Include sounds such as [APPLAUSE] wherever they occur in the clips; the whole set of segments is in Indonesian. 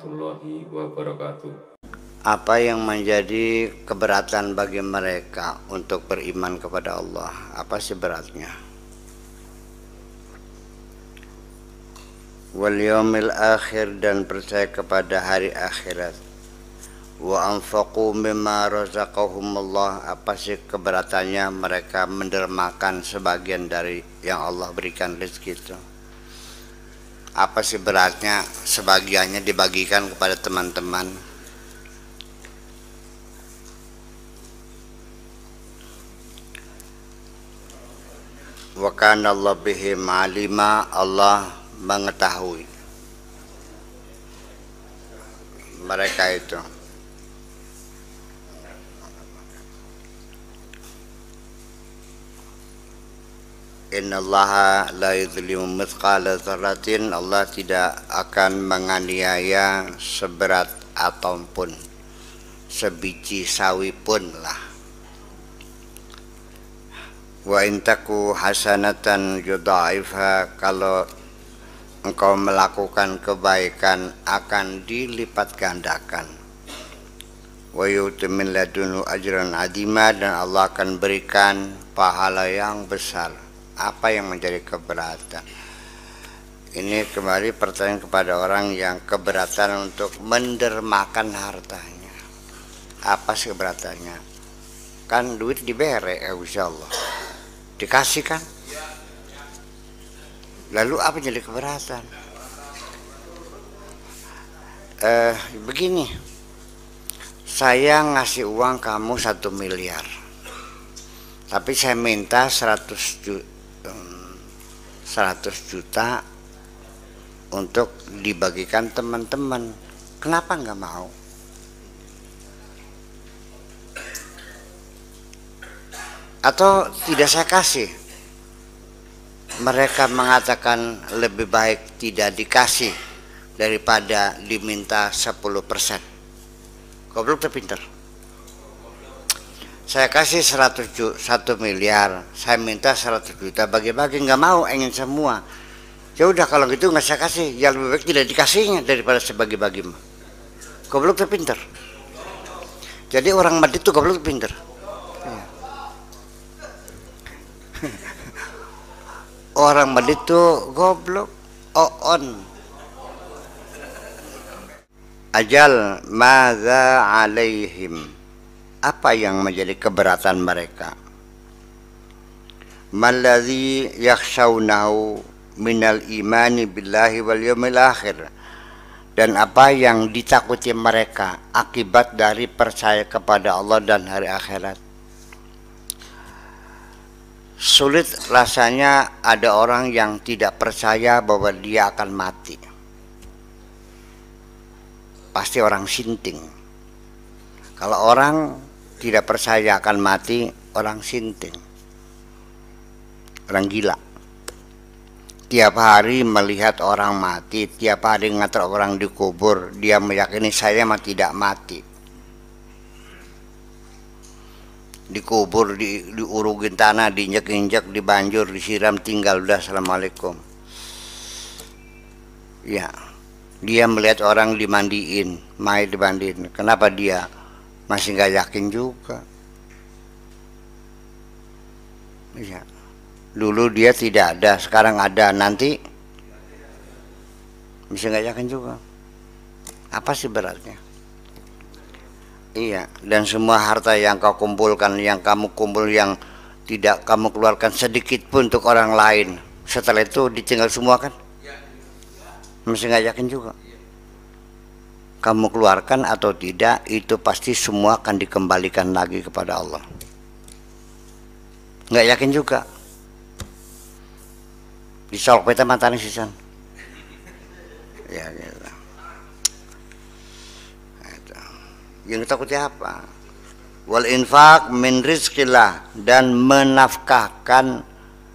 warahmatullahi wabarakatuh. Apa yang menjadi keberatan bagi mereka untuk beriman kepada Allah? Apa sih beratnya? Wal yaumil akhir dan percaya kepada hari akhirat. Wa anfaqu mimma razaqahumullah. Apa sih keberatannya mereka mendermakan sebagian dari yang Allah berikan rezeki itu? apa sih beratnya sebagiannya dibagikan kepada teman-teman Wakan Allah bihim alima Allah mengetahui mereka itu Innallaha la yuzlimu mithqala dzarratin Allah tidak akan menganiaya seberat atom pun sebiji sawi pun lah wa intaku hasanatan yudhaifha kalau engkau melakukan kebaikan akan dilipat gandakan wa yu'timin ladunu ajran adima dan Allah akan berikan pahala yang besar apa yang menjadi keberatan ini kembali pertanyaan kepada orang yang keberatan untuk mendermakan hartanya apa sih keberatannya kan duit diberi, ya insya Allah dikasih kan lalu apa yang jadi keberatan eh begini saya ngasih uang kamu satu miliar tapi saya minta 100 juta, 100 juta untuk dibagikan teman-teman kenapa nggak mau atau tidak saya kasih mereka mengatakan lebih baik tidak dikasih daripada diminta 10% goblok terpinter pinter saya kasih 100 juta, 1 miliar, saya minta 100 juta bagi-bagi, nggak mau, ingin semua. Ya udah kalau gitu nggak saya kasih, yang lebih baik tidak dikasihnya daripada sebagi-bagi. Goblok tuh pinter. Jadi orang mati itu goblok tuh pinter. Iya. [LAUGHS] orang mati itu goblok, oon. Ajal maza alaihim apa yang menjadi keberatan mereka maladhi yakhshawnahu minal imani billahi wal yawmil akhir dan apa yang ditakuti mereka akibat dari percaya kepada Allah dan hari akhirat sulit rasanya ada orang yang tidak percaya bahwa dia akan mati pasti orang sinting kalau orang tidak percaya akan mati orang sinting orang gila tiap hari melihat orang mati tiap hari ngatur orang dikubur dia meyakini saya mah tidak mati dikubur di, diurugin tanah diinjak-injak dibanjur disiram tinggal udah assalamualaikum ya dia melihat orang dimandiin mai dimandiin kenapa dia masih nggak yakin juga ya dulu dia tidak ada sekarang ada nanti bisa nggak yakin juga apa sih beratnya iya dan semua harta yang kau kumpulkan yang kamu kumpul yang tidak kamu keluarkan sedikit pun untuk orang lain setelah itu ditinggal semua kan masih nggak yakin juga kamu keluarkan atau tidak itu pasti semua akan dikembalikan lagi kepada Allah nggak yakin juga disolok peta matanya sisan ya gitu yang takutnya apa wal infak min rizkillah dan menafkahkan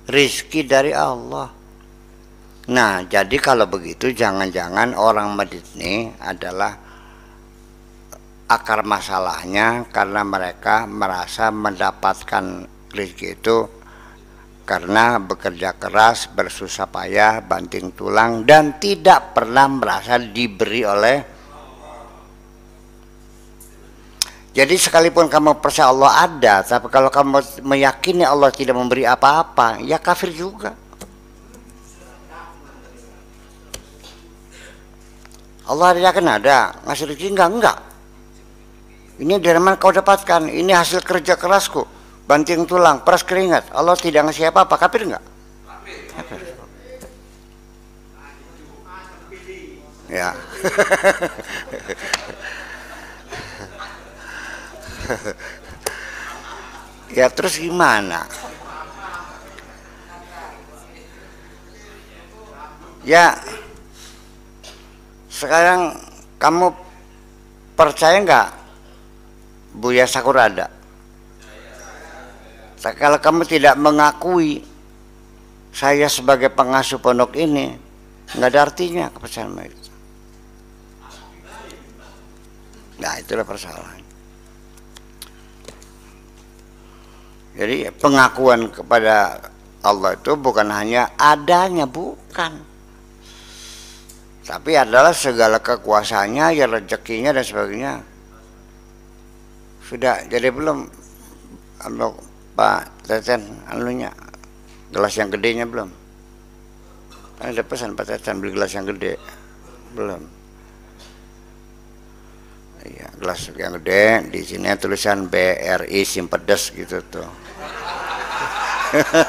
rizki dari Allah Nah, jadi kalau begitu jangan-jangan orang Medit ini adalah akar masalahnya karena mereka merasa mendapatkan rezeki itu karena bekerja keras, bersusah payah, banting tulang dan tidak pernah merasa diberi oleh Jadi sekalipun kamu percaya Allah ada, tapi kalau kamu meyakini Allah tidak memberi apa-apa, ya kafir juga. Allah tidak akan ada ngasih rezeki enggak enggak ini dari mana kau dapatkan ini hasil kerja kerasku banting tulang peras keringat Allah tidak ngasih apa apa kafir enggak kafir ya [LAUGHS] ya terus gimana ya sekarang kamu percaya nggak Buya Sakura ada? Kalau kamu tidak mengakui saya sebagai pengasuh pondok ini, nggak ada artinya kepercayaan mereka. Nah itulah persoalan. Jadi pengakuan kepada Allah itu bukan hanya adanya, bukan tapi adalah segala kekuasaannya ya rezekinya dan sebagainya sudah jadi belum anu Pak Teten anunya gelas yang gedenya belum kan ada pesan Pak Teten beli gelas yang gede belum iya gelas yang gede di sini tulisan BRI Simpedes gitu tuh [LAUGHS]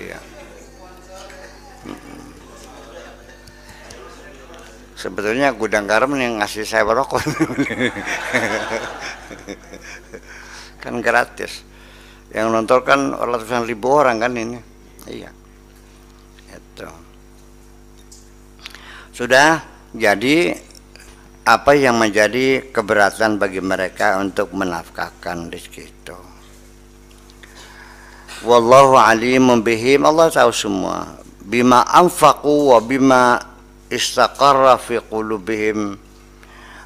iya sebetulnya gudang garam yang ngasih saya merokok kan gratis yang nonton kan ratusan ribu orang kan ini iya itu sudah jadi apa yang menjadi keberatan bagi mereka untuk menafkahkan rezeki itu wallahu alim bihim Allah tahu semua bima anfaqu wa bima istaqarra fi qulubihim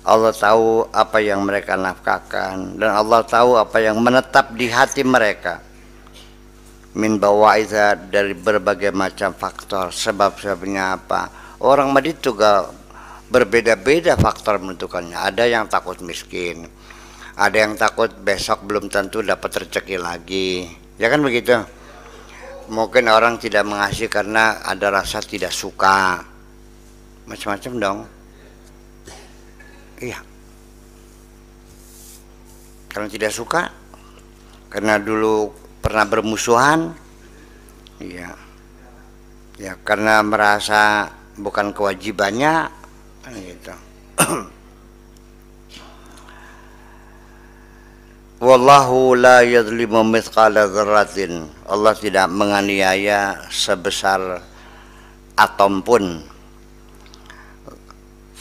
Allah tahu apa yang mereka nafkahkan dan Allah tahu apa yang menetap di hati mereka min bawaiza dari berbagai macam faktor sebab-sebabnya apa orang Madrid juga berbeda-beda faktor menentukannya ada yang takut miskin ada yang takut besok belum tentu dapat rezeki lagi ya kan begitu mungkin orang tidak mengasihi karena ada rasa tidak suka macam-macam dong iya karena tidak suka karena dulu pernah bermusuhan iya ya karena merasa bukan kewajibannya gitu [CLEARS THROAT] Wallahu la yadlimu mithqala dzarratin. Allah tidak menganiaya sebesar atom pun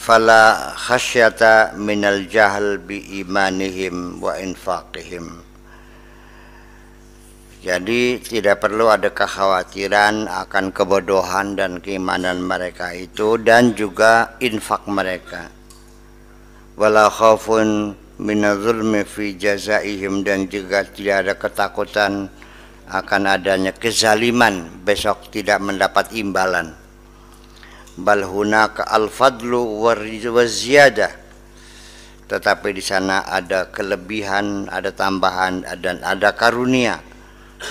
fala khasyata minal jahl bi imanihim wa infaqihim jadi tidak perlu ada kekhawatiran akan kebodohan dan keimanan mereka itu dan juga infak mereka wala khaufun minazulmi fi jazaihim dan juga tidak ada ketakutan akan adanya kezaliman besok tidak mendapat imbalan bal hunaka al fadlu waziyadah tetapi di sana ada kelebihan ada tambahan dan ada karunia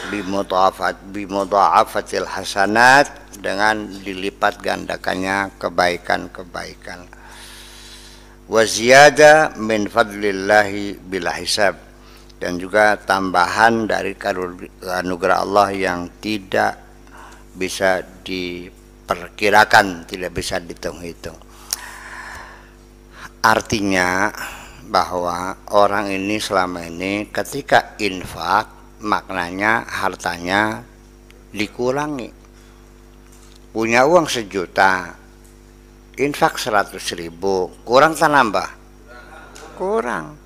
bimudhafat bimudhafatil hasanat dengan dilipat gandakannya kebaikan-kebaikan waziyada min fadlillahi bila hisab dan juga tambahan dari karunia anugerah Allah yang tidak bisa di diperkirakan, tidak bisa dihitung-hitung. Artinya bahwa orang ini selama ini ketika infak maknanya hartanya dikurangi. Punya uang sejuta, infak seratus ribu, kurang tak nambah? Kurang.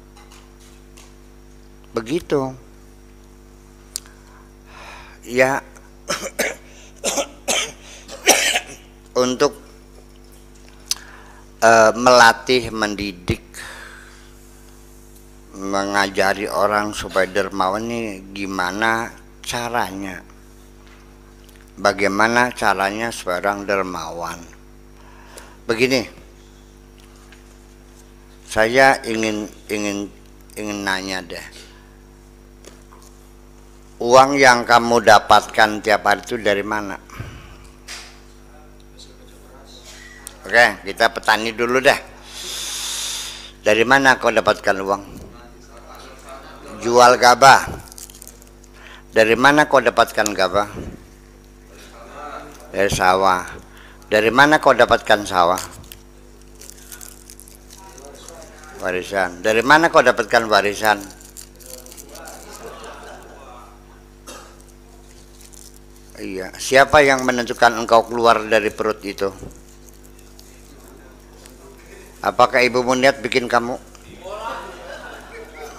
Begitu. Ya untuk uh, melatih, mendidik, mengajari orang supaya dermawan ini gimana caranya? Bagaimana caranya seorang dermawan? Begini, saya ingin ingin ingin nanya deh. Uang yang kamu dapatkan tiap hari itu dari mana? Oke, kita petani dulu dah. Dari mana kau dapatkan uang? Jual gabah. Dari mana kau dapatkan gabah? Dari sawah. Dari mana kau dapatkan sawah? Warisan. Dari mana kau dapatkan warisan? Iya, siapa yang menentukan engkau keluar dari perut itu? Apakah ibu mau niat bikin kamu?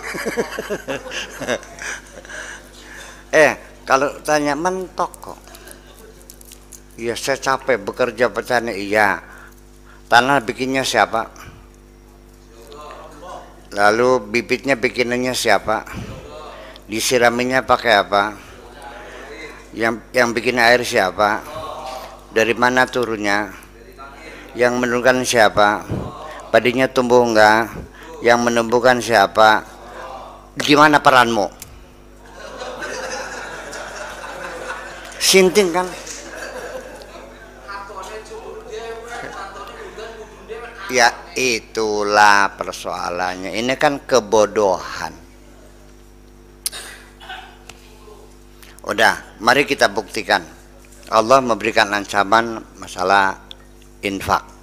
[LAUGHS] eh, kalau tanya mentok kok. Ya saya capek bekerja petani iya. Tanah bikinnya siapa? Lalu bibitnya bikinannya siapa? Disiraminya pakai apa? Yang yang bikin air siapa? Dari mana turunnya? Yang menurunkan siapa? padinya tumbuh enggak yang menumbuhkan siapa gimana peranmu sinting kan ya itulah persoalannya ini kan kebodohan udah mari kita buktikan Allah memberikan ancaman masalah infak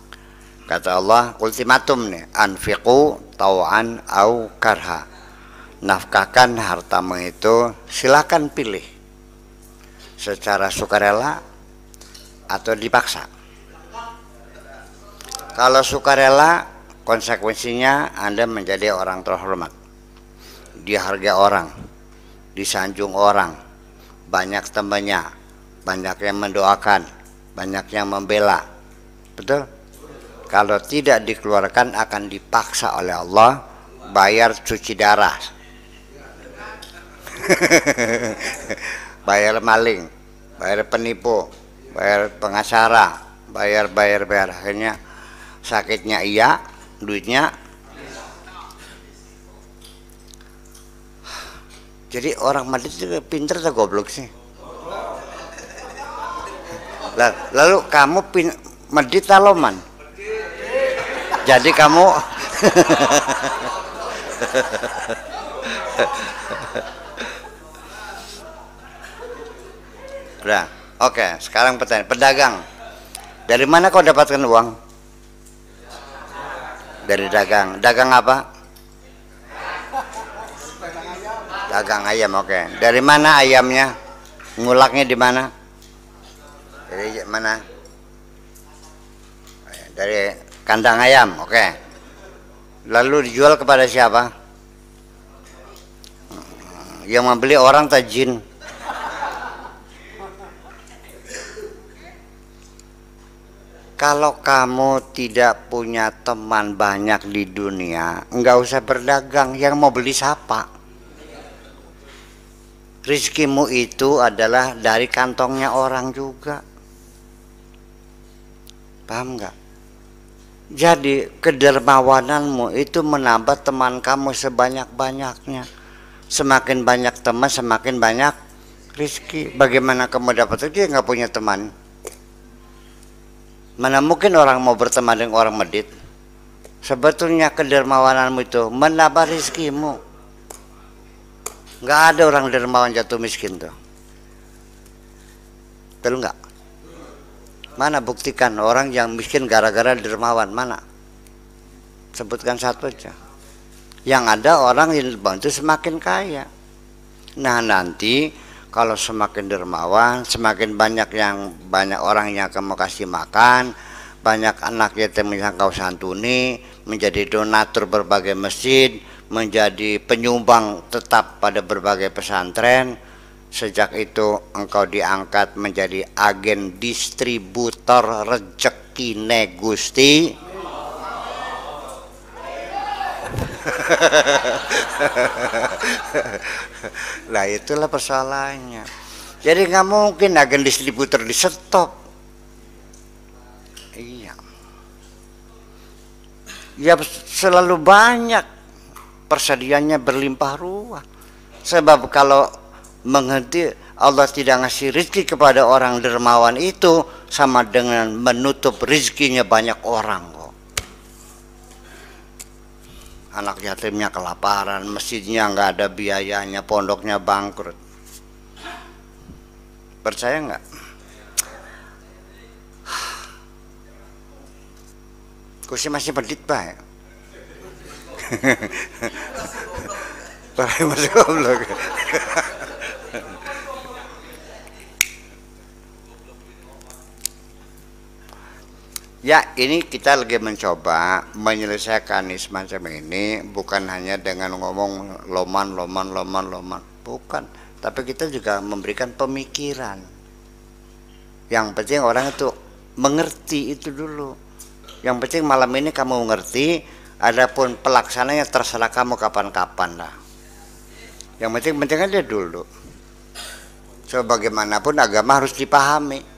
Kata Allah ultimatum nih, anfiqu tawan au karha. Nafkahkan hartamu itu silakan pilih secara sukarela atau dipaksa. Kalau sukarela konsekuensinya Anda menjadi orang terhormat. Dihargai orang, disanjung orang, banyak temannya, banyak yang mendoakan, banyak yang membela. Betul? kalau tidak dikeluarkan akan dipaksa oleh Allah bayar cuci darah [LAUGHS] bayar maling bayar penipu bayar pengacara bayar bayar bayar akhirnya sakitnya iya duitnya jadi orang Madrid juga pinter atau goblok sih lalu kamu pin Madrid taloman jadi kamu [LAUGHS] Udah. Oke, okay, sekarang pertanyaan pedagang. Dari mana kau dapatkan uang? Dari dagang. Dagang apa? Dagang ayam, oke. Okay. Dari mana ayamnya? Ngulaknya di mana? Dari mana? Dari kandang ayam oke okay. lalu dijual kepada siapa yang membeli orang tajin kalau kamu tidak punya teman banyak di dunia enggak usah berdagang yang mau beli siapa rizkimu itu adalah dari kantongnya orang juga paham nggak jadi kedermawananmu itu menambah teman kamu sebanyak-banyaknya. Semakin banyak teman, semakin banyak rizki. Bagaimana kamu dapat rezeki nggak punya teman? Mana mungkin orang mau berteman dengan orang medit? Sebetulnya kedermawananmu itu menambah rizkimu. Nggak ada orang dermawan jatuh miskin tuh. Perlu nggak? Mana buktikan orang yang miskin gara-gara dermawan? Mana? Sebutkan satu aja. Yang ada orang yang dibantu semakin kaya. Nah nanti kalau semakin dermawan, semakin banyak yang banyak orang yang akan mau kasih makan, banyak anak yatim yang kau santuni, menjadi donatur berbagai masjid, menjadi penyumbang tetap pada berbagai pesantren, Sejak itu engkau diangkat menjadi agen distributor rejeki negusti. [LAUGHS] Lah itulah persoalannya. Jadi nggak mungkin agen distributor di stop. Iya. Ya selalu banyak persediaannya berlimpah ruah. Sebab kalau menghenti Allah tidak ngasih rezeki kepada orang dermawan itu sama dengan menutup rezekinya banyak orang kok. Anak yatimnya kelaparan, masjidnya nggak ada biayanya, pondoknya bangkrut. Percaya nggak? Kursi masih pedit pak. terima ya? [LAUGHS] kasih Ya, ini kita lagi mencoba menyelesaikan semacam ini bukan hanya dengan ngomong loman, loman, loman, loman, bukan. Tapi kita juga memberikan pemikiran. Yang penting orang itu mengerti itu dulu. Yang penting malam ini kamu mengerti, adapun pelaksananya terserah kamu kapan-kapan lah. Yang penting penting aja dulu. So bagaimanapun agama harus dipahami.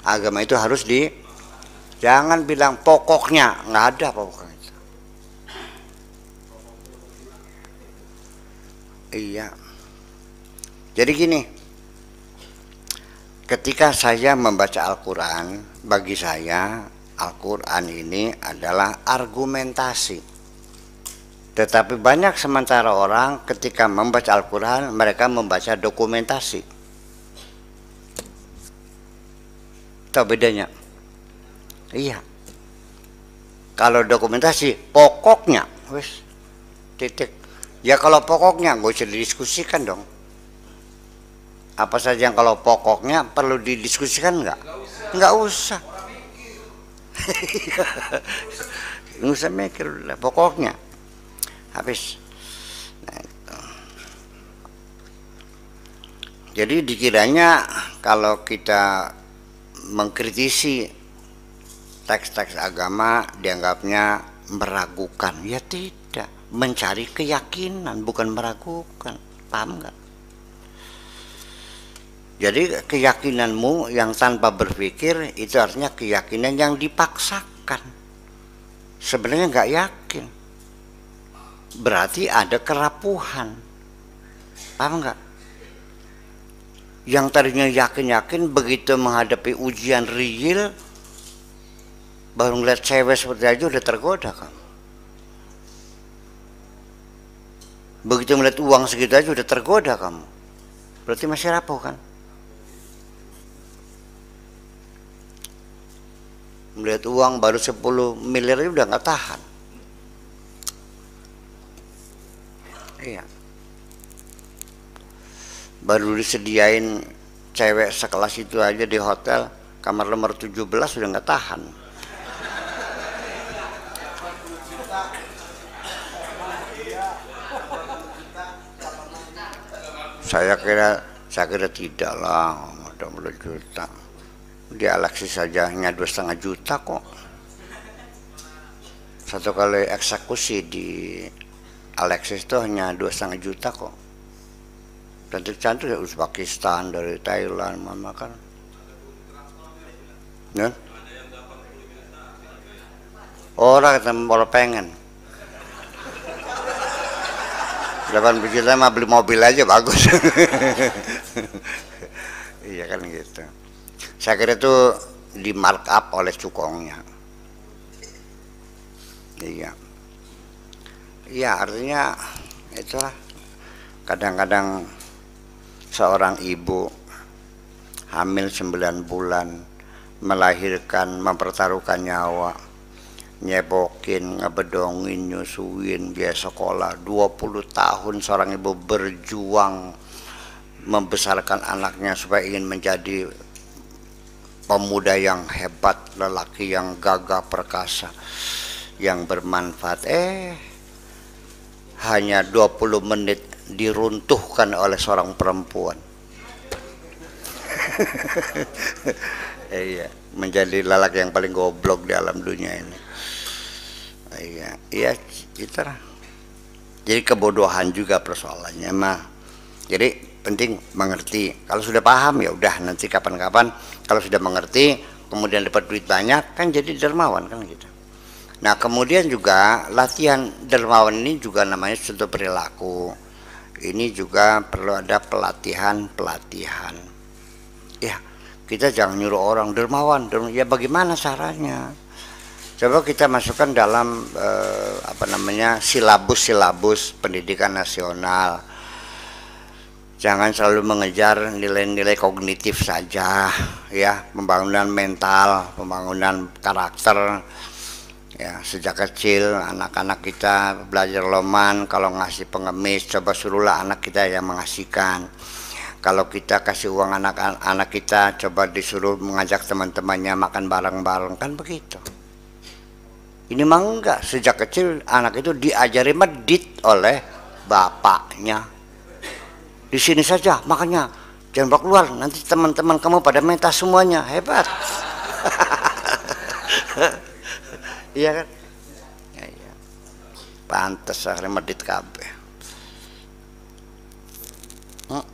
Agama itu harus di Jangan bilang pokoknya, nggak ada pokoknya. Iya. Jadi gini, ketika saya membaca Al-Quran, bagi saya Al-Quran ini adalah argumentasi. Tetapi banyak sementara orang ketika membaca Al-Quran, mereka membaca dokumentasi. Tahu bedanya? Iya. Kalau dokumentasi pokoknya, wes titik. Ya kalau pokoknya gue usah didiskusikan dong. Apa saja yang kalau pokoknya perlu didiskusikan nggak? Nggak usah. Nggak usah [LAUGHS] mikir lah. pokoknya. Habis. Nah, itu. Jadi dikiranya kalau kita mengkritisi teks-teks agama dianggapnya meragukan. Ya tidak, mencari keyakinan bukan meragukan. Paham nggak? Jadi keyakinanmu yang tanpa berpikir itu artinya keyakinan yang dipaksakan. Sebenarnya nggak yakin. Berarti ada kerapuhan. Paham nggak? Yang tadinya yakin-yakin begitu menghadapi ujian real baru ngeliat cewek seperti aja udah tergoda kamu begitu melihat uang segitu aja udah tergoda kamu berarti masih rapuh kan melihat uang baru 10 miliar aja udah nggak tahan iya baru disediain cewek sekelas itu aja di hotel kamar nomor 17 udah nggak tahan saya kira saya kira tidak lah 20 juta di Alexis saja hanya dua setengah juta kok satu kali eksekusi di Alexis itu hanya dua setengah juta kok cantik-cantik ya, dari Uzbekistan dari Thailand mana kan ya? orang orang pengen delapan juta mah beli mobil aja bagus [LAUGHS] iya kan gitu saya kira itu di markup oleh cukongnya iya iya artinya itulah kadang-kadang seorang ibu hamil 9 bulan melahirkan mempertaruhkan nyawa nyebokin, ngebedongin, nyusuin dia sekolah 20 tahun seorang ibu berjuang membesarkan anaknya supaya ingin menjadi pemuda yang hebat, lelaki yang gagah perkasa, yang bermanfaat. Eh, hanya 20 menit diruntuhkan oleh seorang perempuan. [LAUGHS] Eh, iya, menjadi lelaki yang paling goblok di alam dunia ini iya iya gitu lah jadi kebodohan juga persoalannya mah jadi penting mengerti kalau sudah paham ya udah nanti kapan-kapan kalau sudah mengerti kemudian dapat duit banyak kan jadi dermawan kan gitu nah kemudian juga latihan dermawan ini juga namanya suatu perilaku ini juga perlu ada pelatihan-pelatihan ya kita jangan nyuruh orang dermawan dermawan ya bagaimana caranya coba kita masukkan dalam eh, apa namanya silabus-silabus pendidikan nasional jangan selalu mengejar nilai-nilai kognitif saja ya pembangunan mental pembangunan karakter ya sejak kecil anak-anak kita belajar loman kalau ngasih pengemis coba suruhlah anak kita yang mengasihkan kalau kita kasih uang anak-anak kita coba disuruh mengajak teman-temannya makan bareng-bareng kan begitu ini mah enggak, sejak kecil anak itu diajari medit oleh bapaknya. Di sini saja, makanya jangan bawa keluar, nanti teman-teman kamu pada meta semuanya, hebat. [LAUGHS] iya kan? Ya, ya. Pantes akhirnya medit kabe hmm.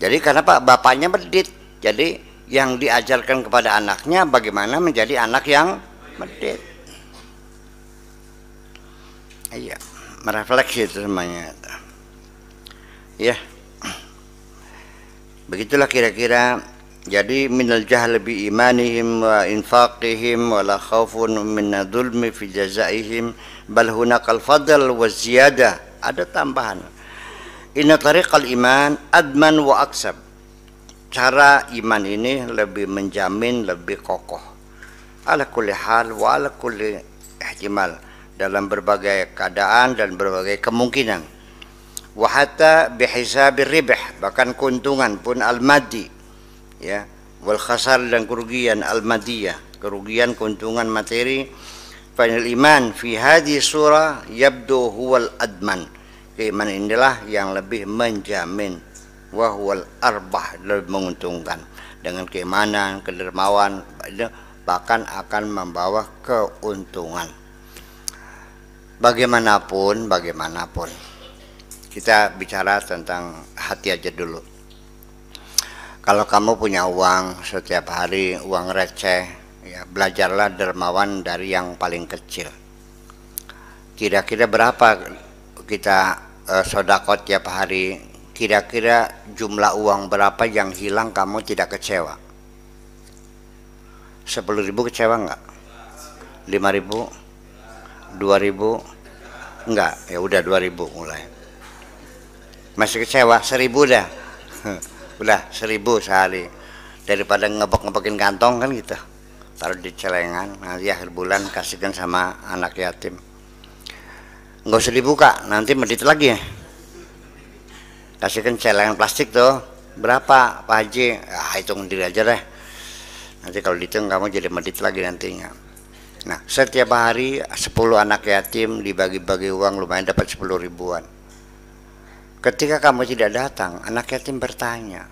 Jadi karena Pak bapaknya medit, jadi yang diajarkan kepada anaknya bagaimana menjadi anak yang medit iya merefleksi itu semuanya ya begitulah kira-kira jadi minal jahl bi imanihim wa infaqihim wa la khawfun minna dhulmi fi jazaihim bal hunakal fadl wa ziyada ada tambahan inna tariqal iman adman wa aksab cara iman ini lebih menjamin lebih kokoh ala kulli hal wa ala kulli ihtimal dalam berbagai keadaan dan berbagai kemungkinan wahata bihisabir ribah bahkan keuntungan pun al-madi ya wal khasar dan kerugian al-madiyah kerugian keuntungan materi fanil iman fi hadhi surah yabdu huwal adman keimanan inilah yang lebih menjamin wahwal arbah lebih menguntungkan dengan keimanan, kedermawan bahkan akan membawa keuntungan bagaimanapun bagaimanapun kita bicara tentang hati aja dulu kalau kamu punya uang setiap hari uang receh ya belajarlah dermawan dari yang paling kecil kira-kira berapa kita eh, sodakot tiap hari kira-kira jumlah uang berapa yang hilang kamu tidak kecewa sepuluh ribu kecewa nggak lima ribu 2000 enggak ya udah 2000 mulai masih kecewa 1000 dah [LAUGHS] udah 1000 sehari daripada ngebok-ngebokin kantong kan gitu taruh di celengan nanti akhir bulan kasihkan sama anak yatim nggak usah dibuka nanti medit lagi ya kasihkan celengan plastik tuh berapa Pak Haji ah hitung diri aja deh nanti kalau dihitung kamu jadi medit lagi nantinya Nah, setiap hari 10 anak yatim dibagi-bagi uang lumayan dapat 10 ribuan. Ketika kamu tidak datang, anak yatim bertanya,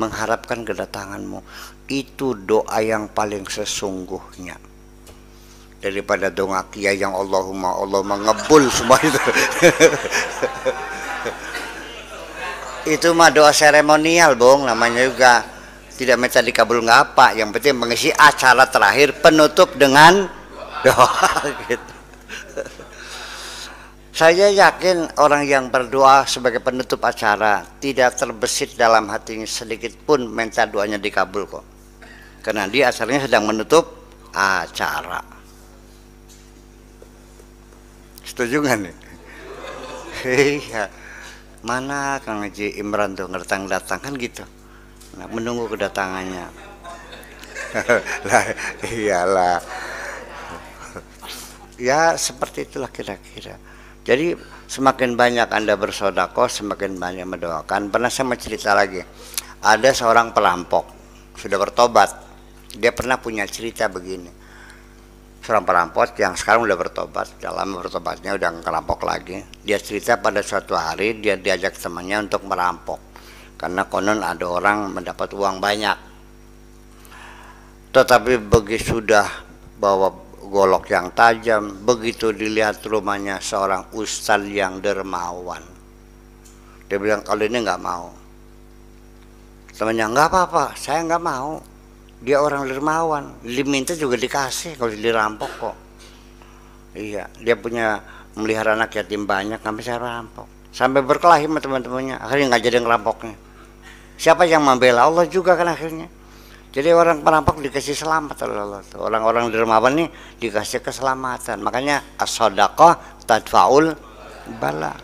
mengharapkan kedatanganmu. Itu doa yang paling sesungguhnya. Daripada doa kia yang Allahumma Allah mengebul semua itu. [LAUGHS] itu mah doa seremonial, Bung, namanya juga tidak minta dikabul nggak apa yang penting mengisi acara terakhir penutup dengan doa [LAUGHS] gitu saya yakin orang yang berdoa sebagai penutup acara tidak terbesit dalam hatinya sedikit pun minta doanya dikabul kok karena dia acaranya sedang menutup acara setuju nggak nih [LAUGHS] iya mana Kang Haji Imran tuh ngertang datang kan gitu nah, menunggu kedatangannya [LAUGHS] lah iyalah ya seperti itulah kira-kira jadi semakin banyak anda bersodakoh semakin banyak mendoakan pernah saya cerita lagi ada seorang perampok sudah bertobat dia pernah punya cerita begini seorang perampok yang sekarang udah bertobat dalam bertobatnya udah ngerampok lagi dia cerita pada suatu hari dia diajak temannya untuk merampok karena konon ada orang mendapat uang banyak tetapi bagi sudah bawa golok yang tajam begitu dilihat rumahnya seorang ustaz yang dermawan dia bilang kalau ini nggak mau temannya nggak apa-apa saya nggak mau dia orang dermawan diminta juga dikasih kalau dirampok kok iya dia punya melihara anak yatim banyak sampai saya rampok sampai berkelahi sama teman-temannya akhirnya nggak jadi ngerampoknya siapa yang membela Allah juga kan akhirnya jadi orang penampak dikasih selamat oleh Allah orang-orang dermawan ini dikasih keselamatan makanya as-sadaqah tadfaul bala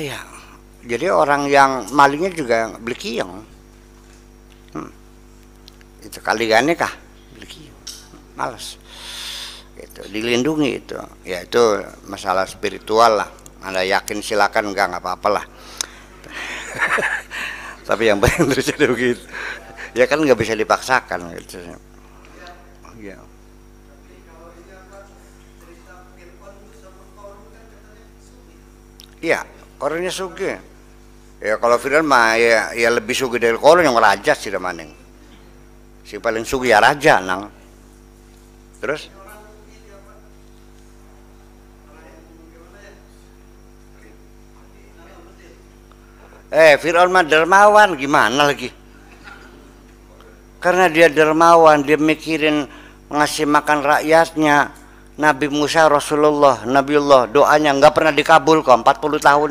ya jadi orang yang malingnya juga beli kiong hmm. itu kali gane kah beli kiong males itu dilindungi itu ya itu masalah spiritual lah anda yakin silakan enggak nggak apa-apa lah [LAUGHS] tapi yang paling terjadi begitu ya kan nggak bisa dipaksakan gitu ya Iya, iya orangnya suge. Ya kalau Firman mah ya, ya lebih suge dari kolon yang raja sih maning. Si paling suge ya raja nang. Terus? Eh, Fir'aun mah dermawan, gimana lagi? Karena dia dermawan, dia mikirin ngasih makan rakyatnya. Nabi Musa Rasulullah, Nabiullah, doanya nggak pernah dikabul kok 40 tahun.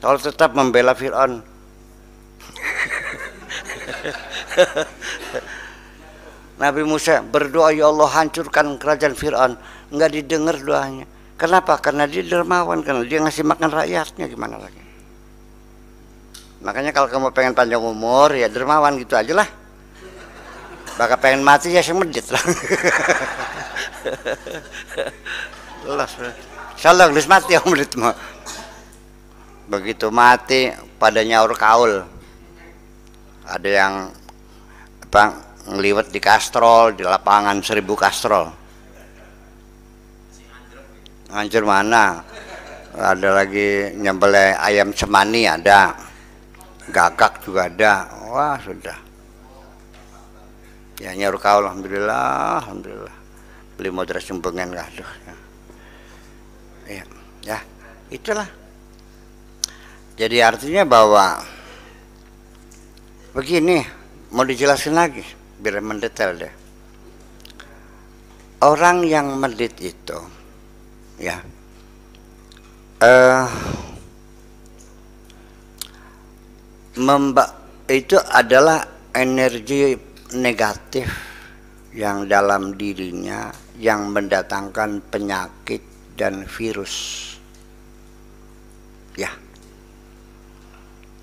Kalau tetap membela Fir'aun. [LAUGHS] Nabi Musa berdoa ya Allah hancurkan kerajaan Fir'aun nggak didengar doanya kenapa karena dia dermawan karena dia ngasih makan rakyatnya gimana lagi makanya kalau kamu pengen panjang umur ya dermawan gitu aja lah bakal pengen mati ya semedit lah Allah salah gelis mati om mah begitu mati pada nyaur kaul ada yang apa ngeliwet di kastrol di lapangan seribu kastrol hancur mana ada lagi nyembelai ayam cemani ada gagak juga ada wah sudah ya nyuruh kau alhamdulillah alhamdulillah beli motor sumpengan lah tuh ya. ya. ya itulah jadi artinya bahwa begini mau dijelasin lagi biar mendetail deh orang yang medit itu ya eh uh, itu adalah energi negatif yang dalam dirinya yang mendatangkan penyakit dan virus. Ya.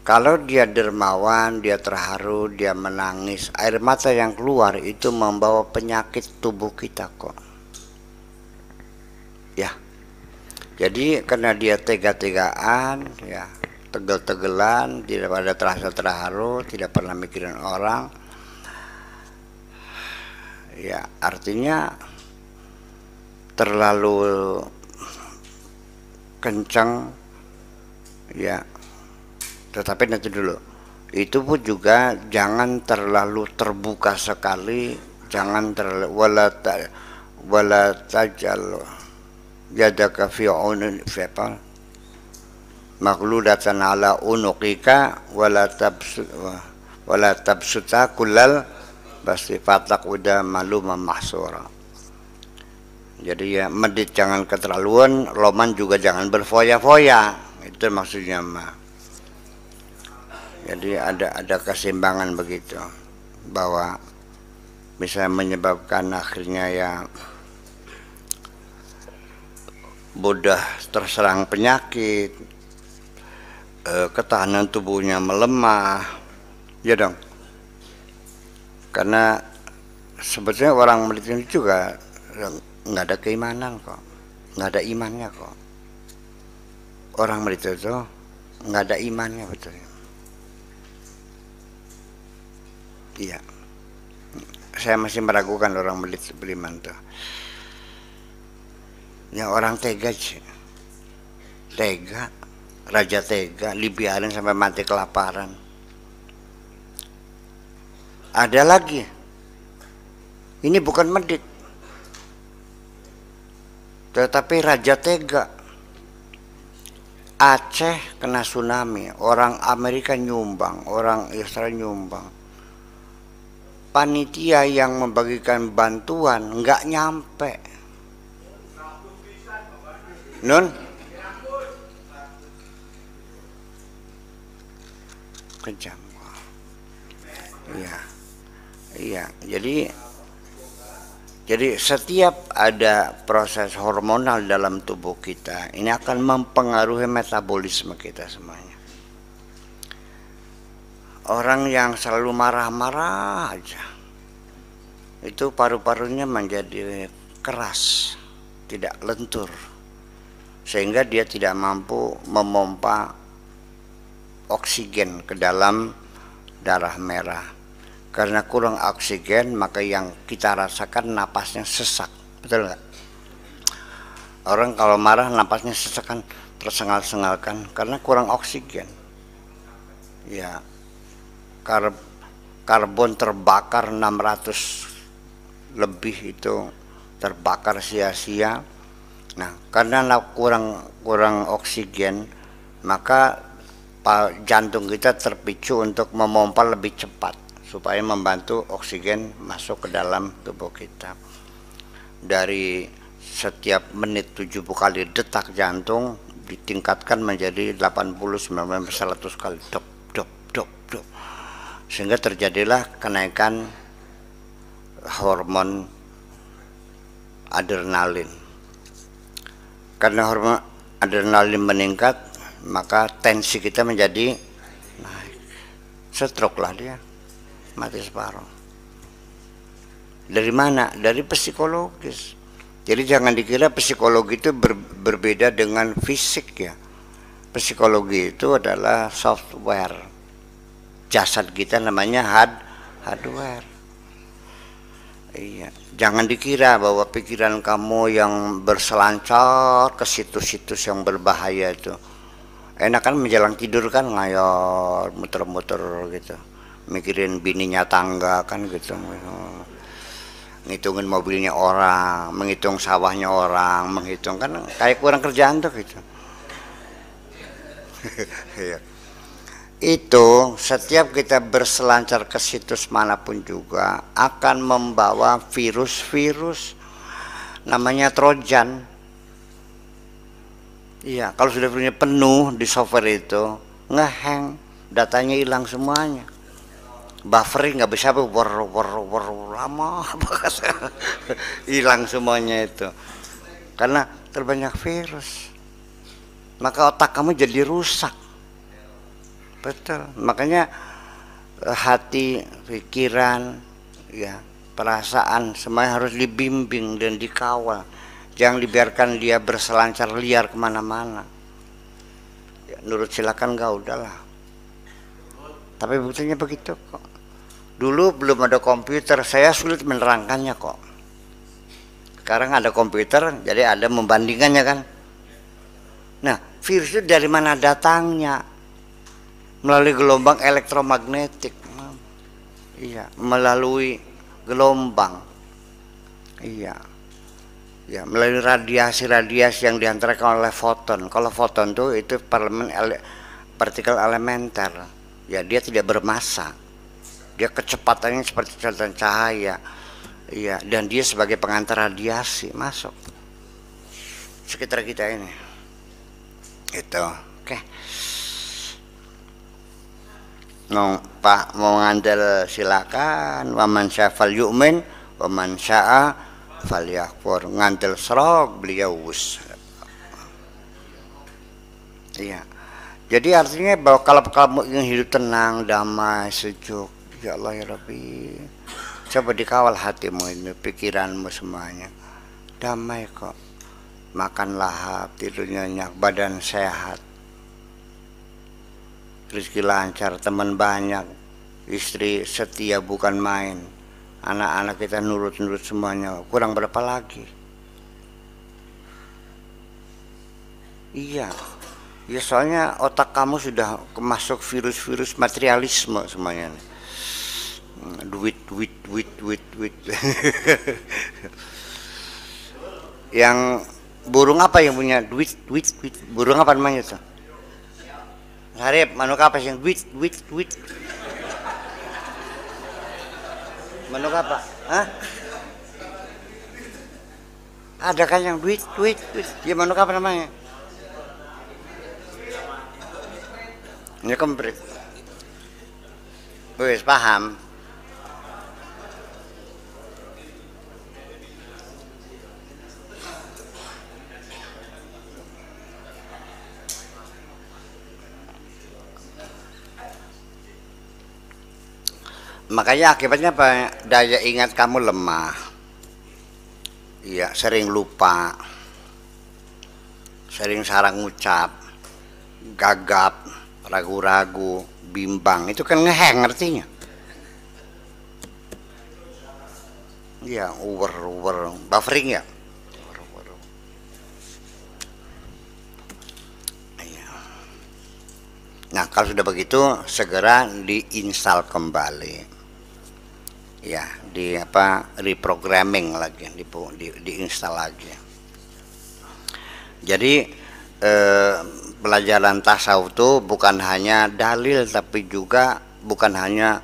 Kalau dia dermawan, dia terharu, dia menangis, air mata yang keluar itu membawa penyakit tubuh kita kok. Ya. Jadi karena dia tega-tegaan, ya, tegel-tegelan, tidak pada terasa terharu, tidak pernah mikirin orang. Ya, artinya terlalu kencang ya. Tetapi nanti dulu. Itu pun juga jangan terlalu terbuka sekali, jangan terlalu wala ta, wala tajal jadaka fi'un fi'al fi maghludatan ala unuqika wala walatab wala tabsuta kullal pasti fatak udah malu mahsura jadi ya medit jangan keterlaluan loman juga jangan berfoya-foya itu maksudnya mah jadi ada ada keseimbangan begitu bahwa bisa menyebabkan akhirnya ya mudah terserang penyakit Eh, ketahanan tubuhnya melemah ya dong karena sebetulnya orang meliti juga eh, nggak ada keimanan kok nggak ada imannya kok orang meliti itu nggak ada imannya betul iya saya masih meragukan orang meliti beriman tuh yang orang tega sih tega raja tega dibiarin sampai mati kelaparan ada lagi ini bukan medit tetapi raja tega Aceh kena tsunami orang Amerika nyumbang orang Israel nyumbang panitia yang membagikan bantuan nggak nyampe nun kencang. iya iya jadi jadi setiap ada proses hormonal dalam tubuh kita ini akan mempengaruhi metabolisme kita semuanya orang yang selalu marah-marah aja itu paru-parunya menjadi keras tidak lentur sehingga dia tidak mampu memompa oksigen ke dalam darah merah. Karena kurang oksigen, maka yang kita rasakan napasnya sesak. Betul nggak? Orang kalau marah napasnya sesakan tersengal sengalkan karena kurang oksigen. Ya. Kar karbon terbakar 600 lebih itu terbakar sia-sia. Nah, karena kurang kurang oksigen, maka jantung kita terpicu untuk memompa lebih cepat supaya membantu oksigen masuk ke dalam tubuh kita. Dari setiap menit 70 kali detak jantung ditingkatkan menjadi 80 90 100 kali dop dop dop dop. Sehingga terjadilah kenaikan hormon adrenalin. Karena hormon adrenalin meningkat, maka tensi kita menjadi naik stroke lah dia mati separuh dari mana dari psikologis jadi jangan dikira psikologi itu ber, berbeda dengan fisik ya psikologi itu adalah software jasad kita namanya hard hardware iya jangan dikira bahwa pikiran kamu yang berselancar ke situs-situs yang berbahaya itu enak kan menjelang tidur kan ngayor muter-muter gitu mikirin bininya tangga kan gitu ngitungin mobilnya orang menghitung sawahnya orang menghitung kan kayak kurang kerjaan tuh gitu [LAUGHS] iya. itu setiap kita berselancar ke situs manapun juga akan membawa virus-virus namanya trojan Iya, kalau sudah punya penuh di software itu ngeheng datanya hilang semuanya. Buffering nggak bisa ber lama [LAUGHS] hilang semuanya itu karena terbanyak virus maka otak kamu jadi rusak betul makanya eh, hati pikiran ya perasaan semuanya harus dibimbing dan dikawal yang dibiarkan dia berselancar liar kemana-mana ya, nurut silakan enggak udahlah tapi buktinya begitu kok dulu belum ada komputer saya sulit menerangkannya kok sekarang ada komputer jadi ada membandingannya kan nah virus itu dari mana datangnya melalui gelombang elektromagnetik iya melalui gelombang iya ya melalui radiasi-radiasi yang diantarkan oleh foton. Kalau foton tuh itu parlemen ele, partikel elementer, ya dia tidak bermasa, dia kecepatannya seperti catatan cahaya, ya dan dia sebagai pengantar radiasi masuk sekitar kita ini. Itu, oke. Okay. Pak mau ngandel silakan, waman syafal yu'min, waman sya'a Faliakfur ngantil serok beliau wus iya jadi artinya bahwa kalau kamu ingin hidup tenang damai sejuk ya Allah ya Rabbi coba dikawal hatimu ini pikiranmu semuanya damai kok makan lahap tidur nyenyak badan sehat rezeki lancar teman banyak istri setia bukan main anak-anak kita nurut-nurut semuanya kurang berapa lagi iya ya soalnya otak kamu sudah masuk virus-virus materialisme semuanya duit duit duit duit duit [LAUGHS] yang burung apa yang punya duit duit duit burung apa namanya tuh Harip, manuk apa sih duit duit duit Menu apa? Hah? Ada kan yang duit, duit, duit. Dia menu apa namanya? Ini kemprit. Wes paham. makanya akibatnya apa daya ingat kamu lemah iya sering lupa sering sarang ngucap gagap ragu-ragu bimbang itu kan ngeheng artinya iya uber uber buffering ya iya. Nah, kalau sudah begitu, segera diinstal kembali ya di apa reprogramming lagi di, di diinstal lagi jadi eh, pelajaran tasawuf itu bukan hanya dalil tapi juga bukan hanya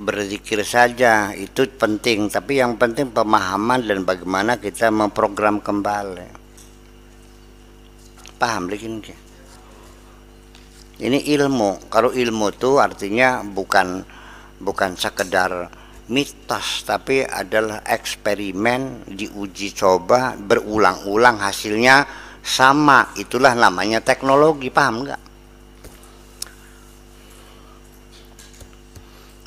berzikir saja itu penting tapi yang penting pemahaman dan bagaimana kita memprogram kembali paham bikin ini ilmu kalau ilmu itu artinya bukan bukan sekedar mitos tapi adalah eksperimen diuji coba berulang-ulang hasilnya sama itulah namanya teknologi paham nggak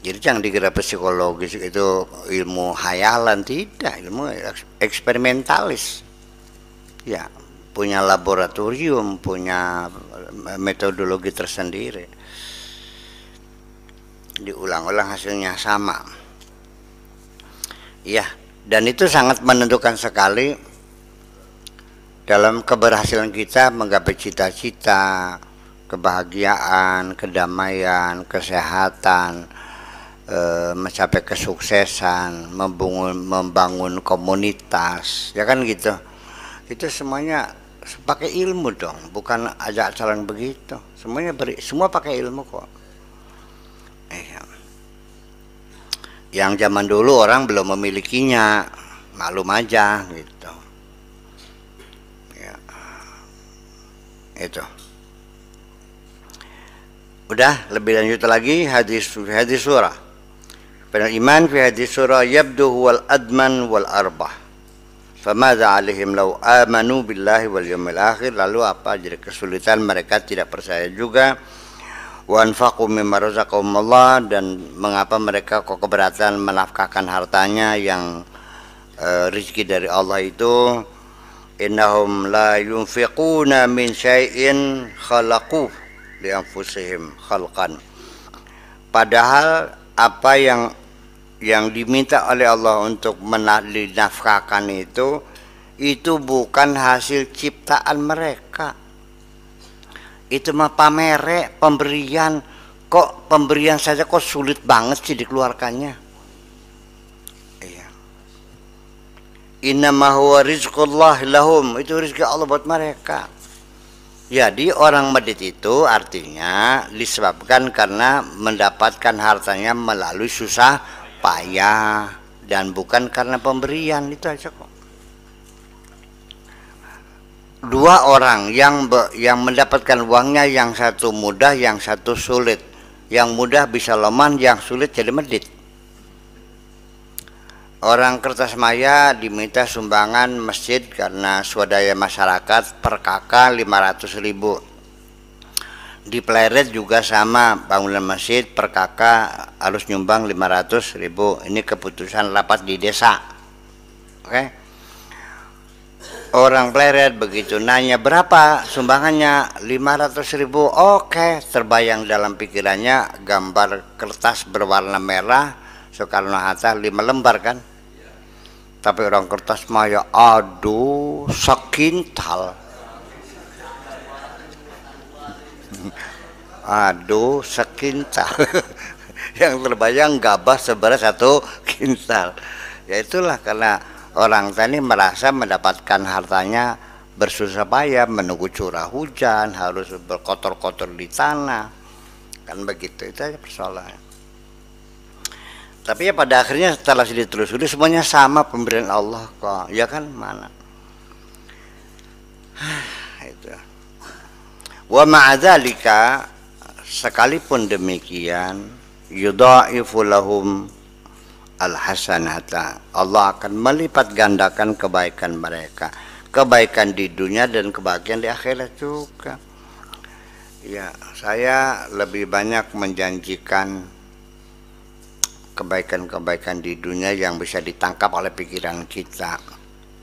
jadi jangan dikira psikologis itu ilmu hayalan tidak ilmu eksperimentalis ya punya laboratorium punya metodologi tersendiri diulang-ulang hasilnya sama. Ya, dan itu sangat menentukan sekali dalam keberhasilan kita menggapai cita-cita, kebahagiaan, kedamaian, kesehatan, e, mencapai kesuksesan, membangun, membangun komunitas, ya kan gitu. Itu semuanya pakai ilmu dong, bukan ajak calon begitu. Semuanya beri, semua pakai ilmu kok. Iya. yang zaman dulu orang belum memilikinya maklum aja gitu ya. itu udah lebih lanjut lagi hadis hadis surah pada iman fi hadis surah yabdu wal adman wal arbah famadha alaihim law amanu billahi wal yawmil akhir lalu apa jadi kesulitan mereka tidak percaya juga wanfaku mimarozakumullah dan mengapa mereka kok keberatan menafkahkan hartanya yang uh, rizki dari Allah itu innahum la yunfiquna min syai'in khalaqu li anfusihim khalqan padahal apa yang yang diminta oleh Allah untuk menafkahkan itu itu bukan hasil ciptaan mereka itu mah pamere pemberian kok pemberian saja kok sulit banget sih dikeluarkannya iya innama huwa lahum itu rezeki Allah buat mereka jadi orang medit itu artinya disebabkan karena mendapatkan hartanya melalui susah payah dan bukan karena pemberian itu aja kok dua orang yang be, yang mendapatkan uangnya yang satu mudah yang satu sulit yang mudah bisa leman yang sulit jadi medit orang kertas maya diminta sumbangan masjid karena swadaya masyarakat per kakak 500 ribu di Pleret juga sama bangunan masjid per kakak harus nyumbang 500 ribu ini keputusan rapat di desa oke okay? Orang pleret begitu nanya berapa sumbangannya 500 ribu Oke terbayang dalam pikirannya gambar kertas berwarna merah Soekarno-Hatta lima lembar kan Tapi orang kertas maya aduh sekintal [LAUGHS] Aduh sekintal [LAUGHS] Yang terbayang gabah seberat satu kintal Ya itulah karena orang tani merasa mendapatkan hartanya bersusah payah menunggu curah hujan harus berkotor-kotor di tanah kan begitu itu aja persoalannya tapi ya pada akhirnya setelah terus udah semuanya sama pemberian Allah kok ya kan mana [SIGHS] itu wa ma'adzalika sekalipun demikian yudha'ifu lahum al-hasanata. Allah akan melipat gandakan kebaikan mereka. Kebaikan di dunia dan kebahagiaan di akhirat juga. Ya, saya lebih banyak menjanjikan kebaikan-kebaikan di dunia yang bisa ditangkap oleh pikiran kita.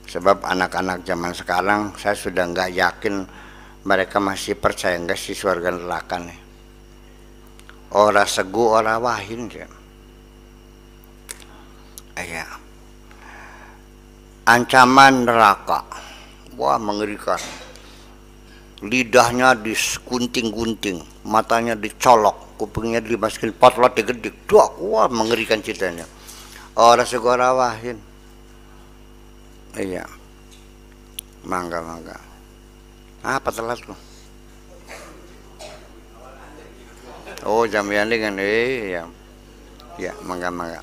Sebab anak-anak zaman sekarang saya sudah nggak yakin mereka masih percaya nggak sih surga neraka nih. Ora segu, orang wahin. Ya ya ancaman neraka wah mengerikan lidahnya digunting-gunting matanya dicolok kupingnya dimasukin potlot digedik dua wah mengerikan ceritanya orang oh, segora wahin iya mangga mangga apa telat lu oh jam yang dengan iya ya ya mangga mangga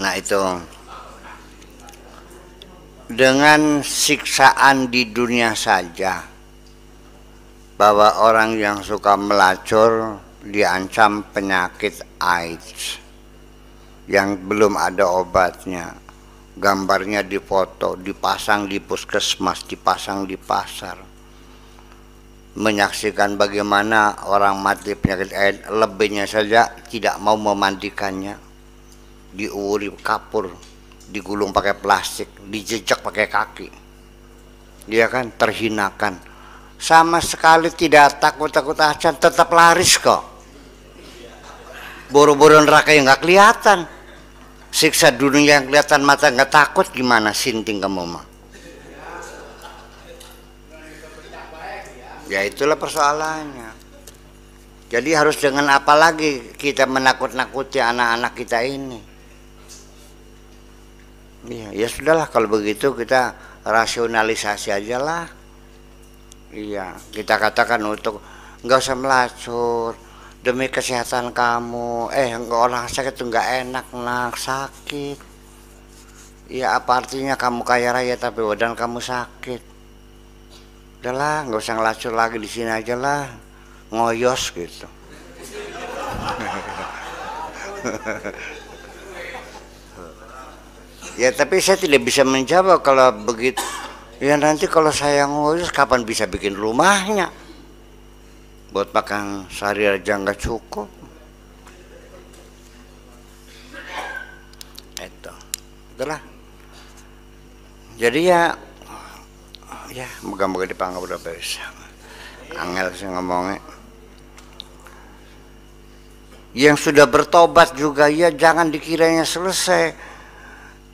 Nah itu dengan siksaan di dunia saja bahwa orang yang suka melacur diancam penyakit AIDS yang belum ada obatnya gambarnya dipoto dipasang di puskesmas dipasang di pasar menyaksikan bagaimana orang mati penyakit AIDS lebihnya saja tidak mau memandikannya diuri kapur digulung pakai plastik dijejak pakai kaki dia kan terhinakan sama sekali tidak takut-takut acan tetap laris kok boro-boro neraka yang nggak kelihatan siksa dunia yang kelihatan mata nggak takut gimana sinting kamu mah ya itulah persoalannya jadi harus dengan apa lagi kita menakut-nakuti anak-anak kita ini Iya, ya sudahlah kalau begitu kita rasionalisasi aja lah. Iya, kita katakan untuk nggak usah melacur demi kesehatan kamu. Eh, nggak orang sakit tuh nggak enak nak sakit. Iya, apa artinya kamu kaya raya tapi badan kamu sakit? Udahlah, nggak usah ngelacur lagi di sini aja lah, ngoyos gitu. [LAUGHS] Ya tapi saya tidak bisa menjawab kalau begitu. Ya nanti kalau saya ngurus kapan bisa bikin rumahnya? Buat makan sehari aja nggak cukup. Itu, itulah. Jadi ya, ya moga-moga dipanggil udah beres. Angel sih ngomongnya. Yang sudah bertobat juga ya jangan dikiranya selesai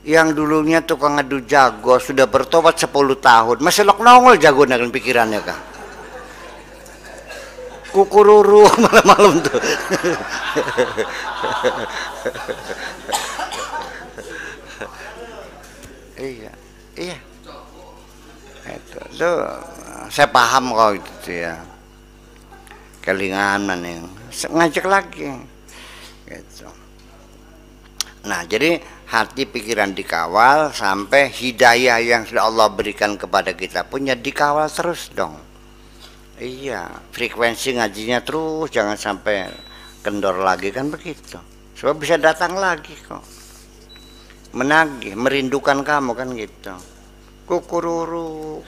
yang dulunya tukang ngadu jago sudah bertobat 10 tahun masih lok nongol jago dengan pikirannya kak kukururu [LAUGHS] malam-malam tuh [LAUGHS] iya iya itu, itu saya paham kok itu ya kelinganan yang ngajak lagi gitu nah jadi hati pikiran dikawal sampai hidayah yang sudah Allah berikan kepada kita punya dikawal terus dong iya frekuensi ngajinya terus jangan sampai kendor lagi kan begitu sebab bisa datang lagi kok menagih merindukan kamu kan gitu kukururu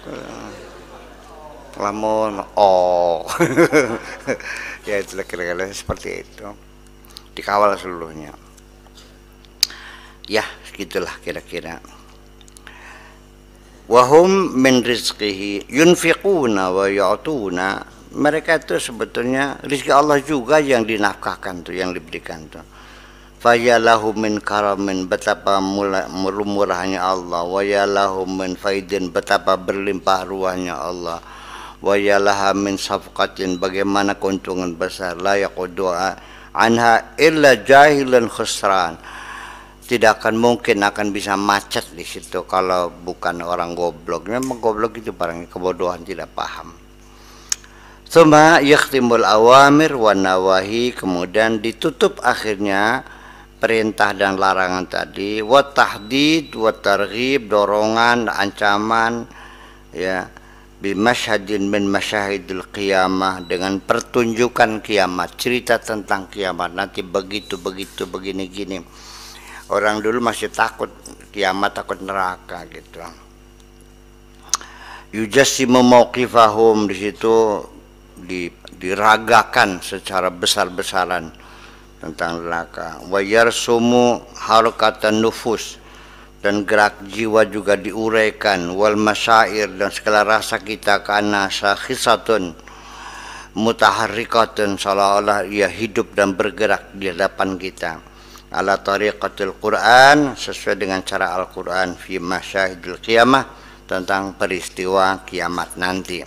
lamun oh [LAUGHS] ya itu kira-kira seperti itu dikawal seluruhnya ya gitulah kira-kira wahum min rizqihi yunfiquna wa yu'tuna mereka itu sebetulnya rizki Allah juga yang dinafkahkan tuh yang diberikan tuh fayalahu min karamin betapa murahnya Allah wayalahu min faidin betapa berlimpah ruahnya Allah wayalaha min safqatin bagaimana keuntungan besar layak doa anha illa jahilan khusran tidak akan mungkin akan bisa macet di situ kalau bukan orang goblok. Memang goblok itu barang kebodohan tidak paham. Suma yakhtimul awamir wa nawahi kemudian ditutup akhirnya perintah dan larangan tadi wa tahdid wa targhib dorongan ancaman ya masyhadin min masyahidil qiyamah dengan pertunjukan kiamat cerita tentang kiamat nanti begitu begitu begini gini orang dulu masih takut kiamat takut neraka gitu yujassimu mauqifahum di situ diragakan secara besar-besaran tentang neraka wa yarsumu harakatan nufus dan gerak jiwa juga diuraikan wal masair dan segala rasa kita karena sakhisatun mutaharikaton seolah-olah ia hidup dan bergerak di hadapan kita ala tariqatil Quran sesuai dengan cara Al-Quran fi masyahidil qiyamah tentang peristiwa kiamat nanti.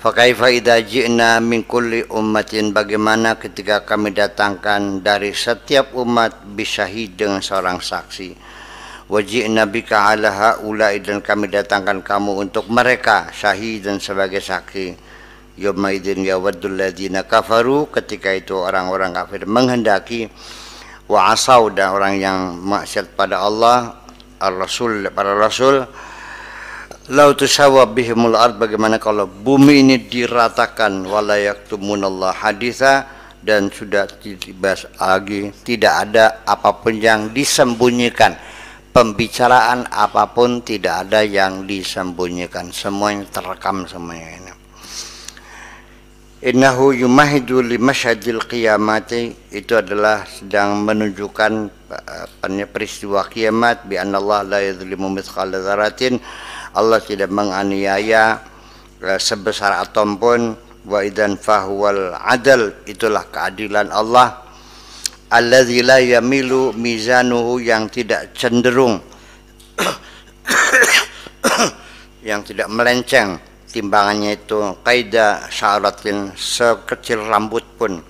Fakaifa idza ji'na min kulli ummatin bagaimana ketika kami datangkan dari setiap umat bisyahid dengan seorang saksi. Wa Nabi bika ulai dan kami datangkan kamu untuk mereka syahid dan sebagai saksi. yomaidin idin yawaddul ladina kafaru ketika itu orang-orang kafir menghendaki wa asau dan orang yang maksiat pada Allah ar-rasul para rasul lau tusawa bihimul ard bagaimana kalau bumi ini diratakan wala yaktumunallah haditha dan sudah dibahas lagi tidak ada apapun yang disembunyikan pembicaraan apapun tidak ada yang disembunyikan semuanya terekam semuanya ini innahu yumahidu limashadil qiyamati itu adalah sedang menunjukkan eh, peristiwa kiamat bi anna Allah la yadhlimu mithqala dzaratin Allah tidak menganiaya eh, sebesar atom pun wa idan fahuwal adl itulah keadilan Allah allazi la yamilu mizanuhu yang tidak cenderung [COUGHS] yang tidak melenceng timbangannya itu kaida sya'ratin sekecil rambut pun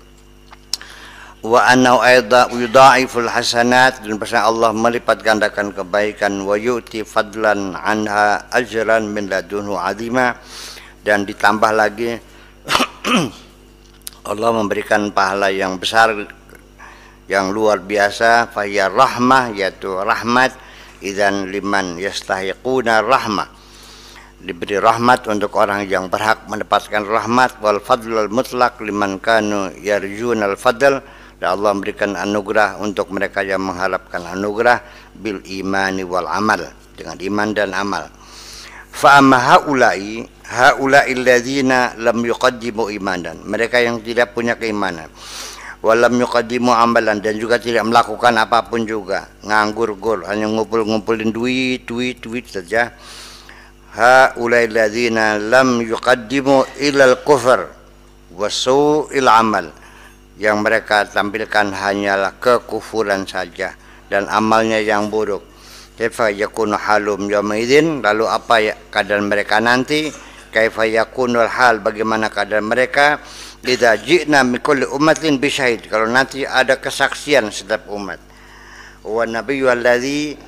wa annahu aidha yudha'iful hasanat dan bahasa Allah melipat gandakan kebaikan wa yu'ti fadlan anha ajran min ladunhu azima dan ditambah lagi [CLEARS THROAT] Allah memberikan pahala yang besar yang luar biasa faya rahmah yaitu rahmat idan liman yastahiquna rahmah diberi rahmat untuk orang yang berhak mendapatkan rahmat wal fadlul mutlak liman kanu yarjun al fadl dan Allah memberikan anugerah untuk mereka yang mengharapkan anugerah bil imani wal amal dengan iman dan amal fa amma haula'i haula'i alladzina lam yuqaddimu imanan mereka yang tidak punya keimanan walam yuqaddimu amalan dan juga tidak melakukan apapun juga nganggur gol hanya ngumpul-ngumpulin duit duit duit saja haulai ladzina lam yuqaddimu ilal kufr wasu'il amal yang mereka tampilkan hanyalah kekufuran saja dan amalnya yang buruk kaifa yakunu halum yaumidzin lalu apa ya keadaan mereka nanti kaifa yakunul hal bagaimana keadaan mereka idza ji'na mikulli kulli ummatin kalau nanti ada kesaksian setiap umat wa nabiyyu alladzi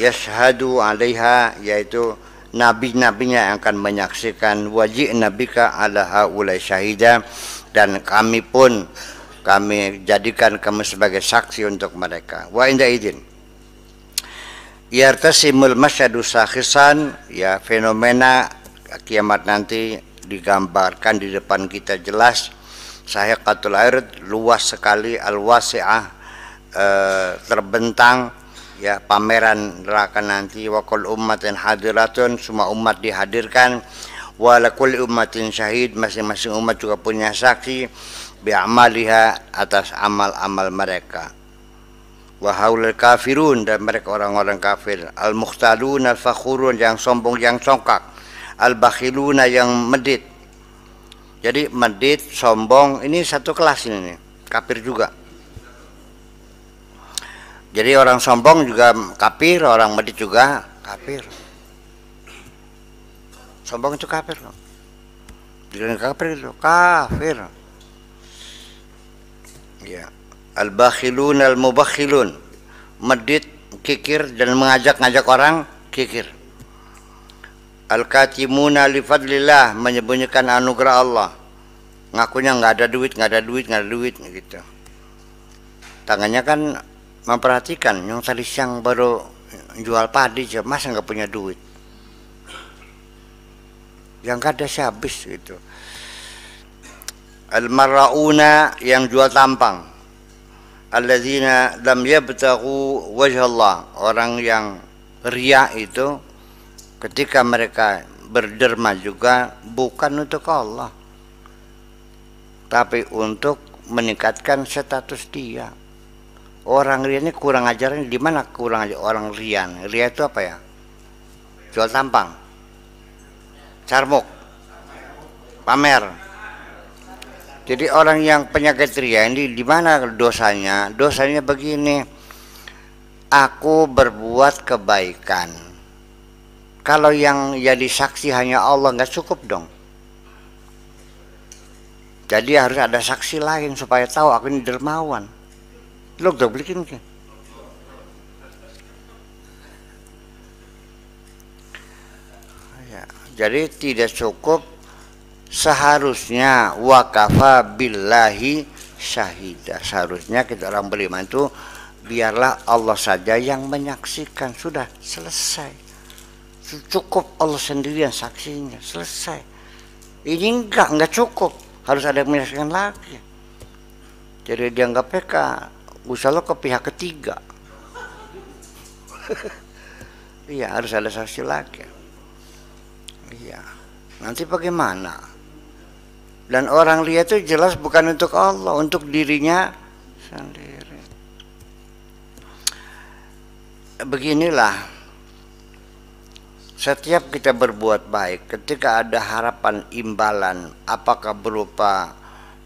yashhadu 'alaiha yaitu nabi-nabinya yang akan menyaksikan wajib nabika ala haulai syahida dan kami pun kami jadikan kamu sebagai saksi untuk mereka wa inda idin yartasimul masyadu sakhisan ya fenomena kiamat nanti digambarkan di depan kita jelas sahiqatul air luas sekali al-wasi'ah eh, terbentang ya pameran neraka nanti wa ummatin hadiratun semua umat dihadirkan wa ummatin syahid masing-masing umat juga punya saksi bi'amaliha atas amal-amal mereka wahaulah kafirun dan mereka orang-orang kafir al mukhtalun al fakhurun yang sombong yang songkak al bakhiluna yang medit jadi medit sombong ini satu kelas ini kafir juga jadi orang sombong juga kafir, orang medit juga kafir. Sombong itu kafir. Dengan kafir itu kafir. Ya. Al-bakhilun al-mubakhilun. Medit, kikir dan mengajak-ngajak orang kikir. Al-katimuna li fadlillah menyembunyikan anugerah Allah. Ngakunya nggak ada duit, nggak ada duit, nggak ada duit gitu. Tangannya kan memperhatikan yang tadi siang baru jual padi aja masa nggak punya duit yang kada sih habis gitu al yang jual tampang alladzina lam yabtaghu wajh Allah orang yang ria itu ketika mereka berderma juga bukan untuk Allah tapi untuk meningkatkan status dia orang rian ini kurang ajaran di mana kurang ajar orang rian rian itu apa ya jual tampang carmuk pamer jadi orang yang penyakit rian ini di mana dosanya dosanya begini aku berbuat kebaikan kalau yang jadi ya saksi hanya Allah nggak cukup dong jadi harus ada saksi lain supaya tahu aku ini dermawan लोग जब लेकिन के ya, jadi tidak cukup seharusnya wakafa billahi syahidah seharusnya kita orang beriman itu biarlah Allah saja yang menyaksikan sudah selesai cukup Allah sendiri yang saksinya selesai ini enggak enggak cukup harus ada yang menyaksikan lagi jadi dianggap PK usaha lo ke pihak ketiga [LAUGHS] iya harus ada saksi lagi, iya nanti bagaimana dan orang lihat itu jelas bukan untuk Allah untuk dirinya sendiri beginilah setiap kita berbuat baik ketika ada harapan imbalan apakah berupa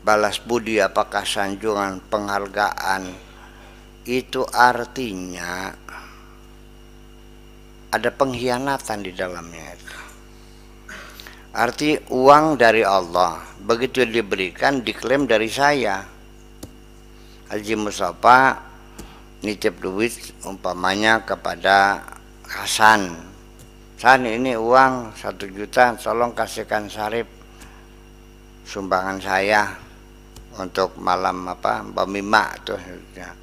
balas budi apakah sanjungan penghargaan itu artinya ada pengkhianatan di dalamnya itu. Arti uang dari Allah begitu diberikan diklaim dari saya. Haji Musafa nitip duit umpamanya kepada Hasan. Hasan ini uang satu juta tolong kasihkan Sarip sumbangan saya untuk malam apa pemimak tuh ya.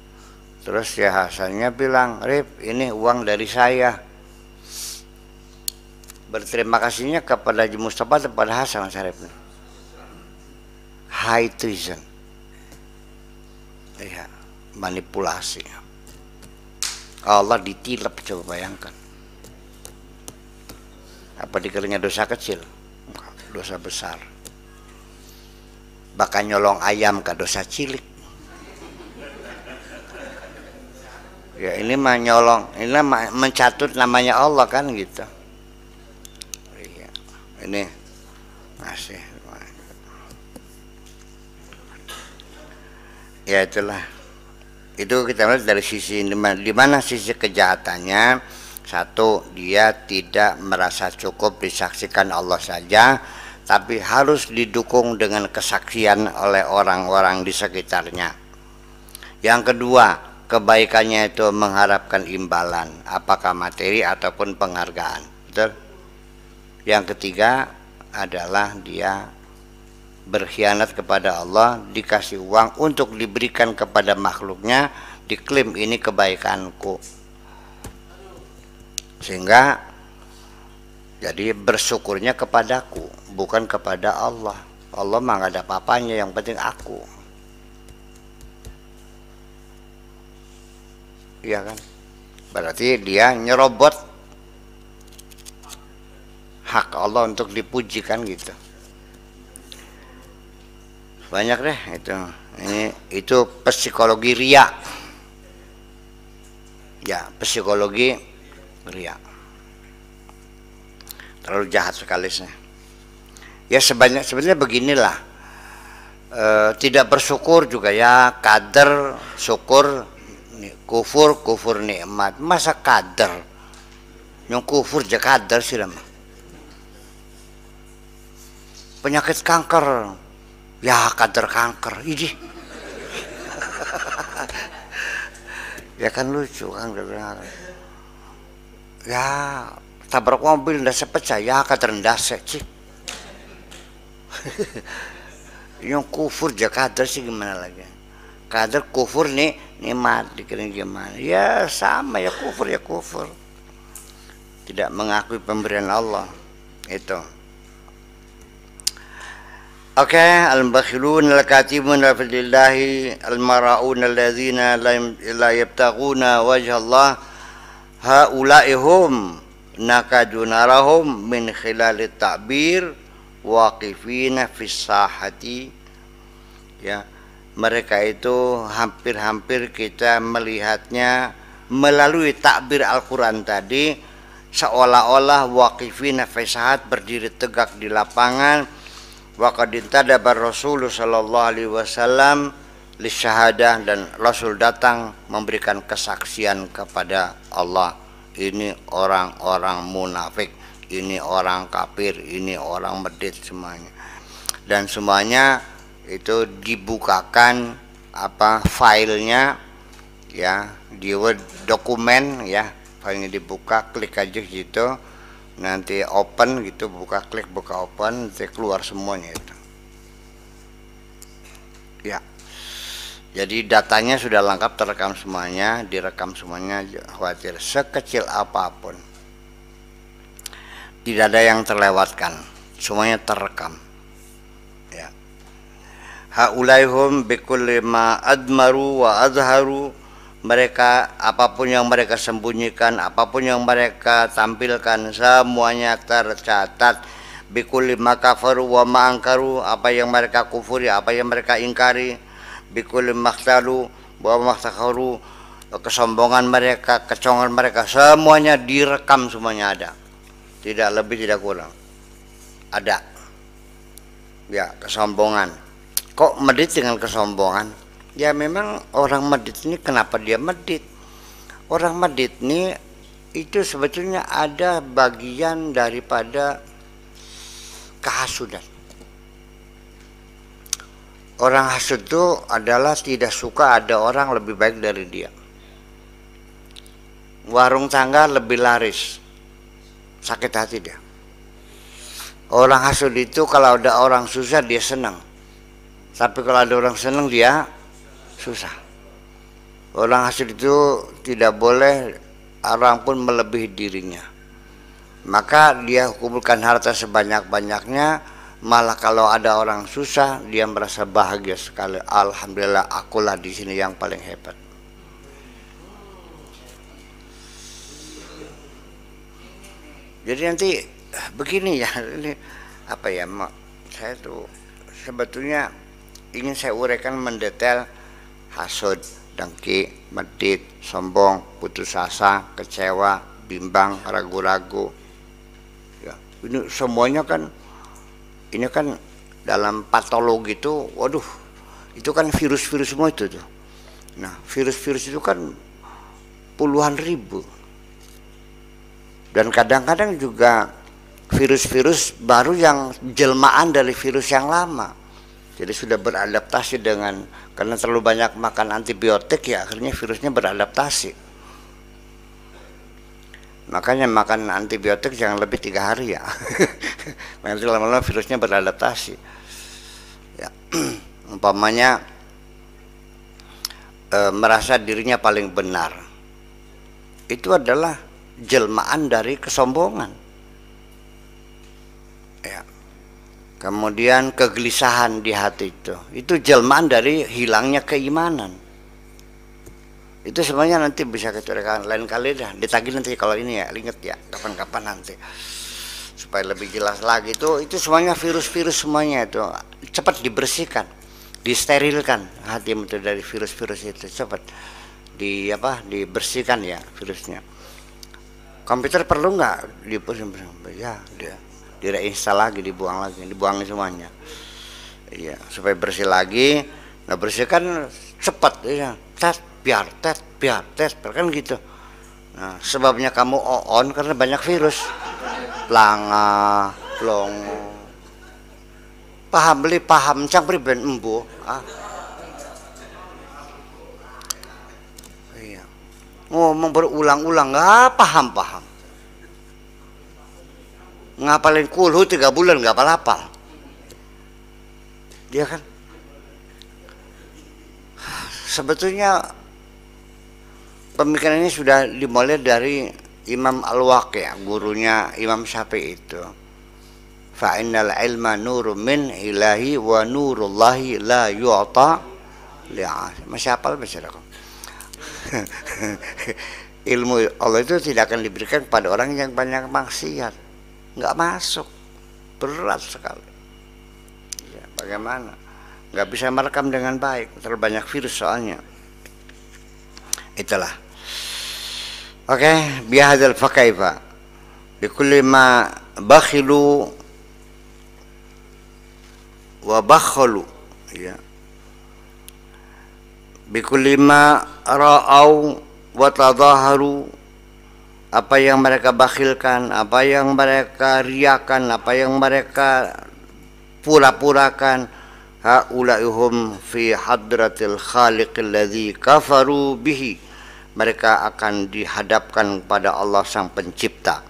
Terus ya Hasannya bilang, Rip ini uang dari saya. Berterima kasihnya kepada Haji Mustafa kepada Hasan Syarif. High treason. Ya, manipulasi. Allah ditilap coba bayangkan. Apa dikiranya dosa kecil? Dosa besar. Bahkan nyolong ayam ke dosa cilik. ya ini menyolong ini mencatut namanya Allah kan gitu iya ini masih ya itulah itu kita lihat dari sisi di mana sisi kejahatannya satu dia tidak merasa cukup disaksikan Allah saja tapi harus didukung dengan kesaksian oleh orang-orang di sekitarnya yang kedua kebaikannya itu mengharapkan imbalan, apakah materi ataupun penghargaan. Betul? Yang ketiga adalah dia berkhianat kepada Allah, dikasih uang untuk diberikan kepada makhluknya, diklaim ini kebaikanku. Sehingga jadi bersyukurnya kepadaku, bukan kepada Allah. Allah mah gak ada papanya, yang penting aku Iya kan berarti dia nyerobot hak Allah untuk dipuji kan gitu banyak deh itu ini itu psikologi ria ya psikologi ria terlalu jahat sekali sih ya sebanyak sebenarnya beginilah e, tidak bersyukur juga ya kader syukur kufur kufur nikmat masa kader, yang kufur jadi kader sih lama penyakit kanker ya kader kanker ini [LAUGHS] ya kan lucu kan benar ya tabrak mobil ndak sepecah ya kader ndak sih [LAUGHS] yang kufur jadi kader sih gimana lagi kader kufur nih nikmat dikira gimana ya sama ya kufur ya kufur tidak mengakui pemberian Allah itu Oke, okay. al-bakhilun al-katibun fidillahi al-mara'un alladzina la yabtaguna wajha Allah haula'i nakadunarahum min khilal ta'bir waqifina fis sahati ya mereka itu hampir-hampir kita melihatnya melalui takbir Al-Quran tadi seolah-olah waqifina fesahat berdiri tegak di lapangan waqadintadabar Rasulullah Shallallahu Alaihi Wasallam lishahadah dan Rasul datang memberikan kesaksian kepada Allah ini orang-orang munafik ini orang kafir ini orang medit semuanya dan semuanya itu dibukakan apa filenya ya di Word dokumen ya filenya dibuka klik aja gitu nanti open gitu buka klik buka open nanti keluar semuanya itu ya jadi datanya sudah lengkap terekam semuanya direkam semuanya khawatir sekecil apapun tidak ada yang terlewatkan semuanya terekam haulaihum bikulli ma admaru wa azharu mereka apapun yang mereka sembunyikan apapun yang mereka tampilkan semuanya tercatat bikulli ma kafaru wa ma angkaru apa yang mereka kufuri apa yang mereka ingkari bikulli maktalu wa maktakharu kesombongan mereka kecongan mereka semuanya direkam semuanya ada tidak lebih tidak kurang ada ya kesombongan kok medit dengan kesombongan ya memang orang medit ini kenapa dia medit orang medit ini itu sebetulnya ada bagian daripada kehasudan orang hasud itu adalah tidak suka ada orang lebih baik dari dia warung tangga lebih laris sakit hati dia orang hasud itu kalau ada orang susah dia senang tapi kalau ada orang senang dia susah. Orang hasil itu tidak boleh orang pun melebihi dirinya. Maka dia kumpulkan harta sebanyak-banyaknya, malah kalau ada orang susah dia merasa bahagia sekali. Alhamdulillah akulah di sini yang paling hebat. Jadi nanti begini ya, [LAUGHS] ini apa ya, saya tuh sebetulnya ingin saya uraikan mendetail hasud, dengki, medit, sombong, putus asa, kecewa, bimbang, ragu-ragu. Ya, ini semuanya kan ini kan dalam patologi itu, waduh, itu kan virus-virus semua itu tuh. Nah, virus-virus itu kan puluhan ribu. Dan kadang-kadang juga virus-virus baru yang jelmaan dari virus yang lama jadi sudah beradaptasi dengan karena terlalu banyak makan antibiotik ya akhirnya virusnya beradaptasi makanya makan antibiotik jangan lebih tiga hari ya [LAUGHS] nanti lama-lama virusnya beradaptasi ya [CLEARS THROAT] umpamanya e, merasa dirinya paling benar itu adalah jelmaan dari kesombongan kemudian kegelisahan di hati itu itu jelmaan dari hilangnya keimanan itu semuanya nanti bisa kecurigaan lain kali dah ditagih nanti kalau ini ya inget ya kapan-kapan nanti supaya lebih jelas lagi itu itu semuanya virus-virus semuanya itu cepat dibersihkan disterilkan hati itu dari virus-virus itu cepat di apa dibersihkan ya virusnya komputer perlu nggak dibersihkan ya dia direinstall lagi dibuang lagi dibuang semuanya iya supaya bersih lagi nah bersih kan cepat ya tes biar tes biar tes kan gitu nah sebabnya kamu on karena banyak virus langa plong, paham beli paham cang priben embu ah iya ngomong berulang-ulang nggak paham paham ngapalin kulhu tiga bulan nggak apal hafal dia kan sebetulnya pemikiran ini sudah dimulai dari Imam al ya, gurunya Imam Syafi'i itu fa'innal ilma nuru min ilahi wa nurullahi la yu'ta masih hafal masyarakat [LAUGHS] ilmu Allah itu tidak akan diberikan kepada orang yang banyak maksiat nggak masuk berat sekali ya, bagaimana nggak bisa merekam dengan baik terlalu banyak virus soalnya itulah oke biar bihadal fakaifa bikulli ma bakhilu wa bakhalu ya bikulli ma ra'au wa tadaharu apa yang mereka bakhilkan, apa yang mereka riakan, apa yang mereka pura-purakan haulaihum fi hadratil khaliqil ladzi kafaru bihi mereka akan dihadapkan kepada Allah sang pencipta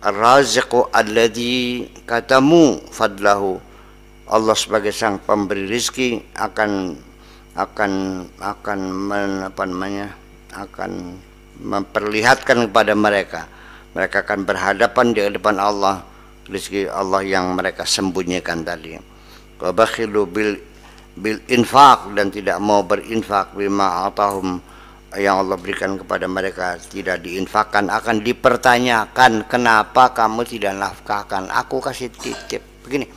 Ar-Raziqu alladzi katamu fadlahu Allah sebagai sang pemberi rizki akan akan akan men, apa namanya akan memperlihatkan kepada mereka mereka akan berhadapan di depan Allah rezeki Allah yang mereka sembunyikan tadi wabakhilu bil bil infak dan tidak mau berinfak bima atahum yang Allah berikan kepada mereka tidak diinfakkan akan dipertanyakan kenapa kamu tidak nafkahkan aku kasih titip begini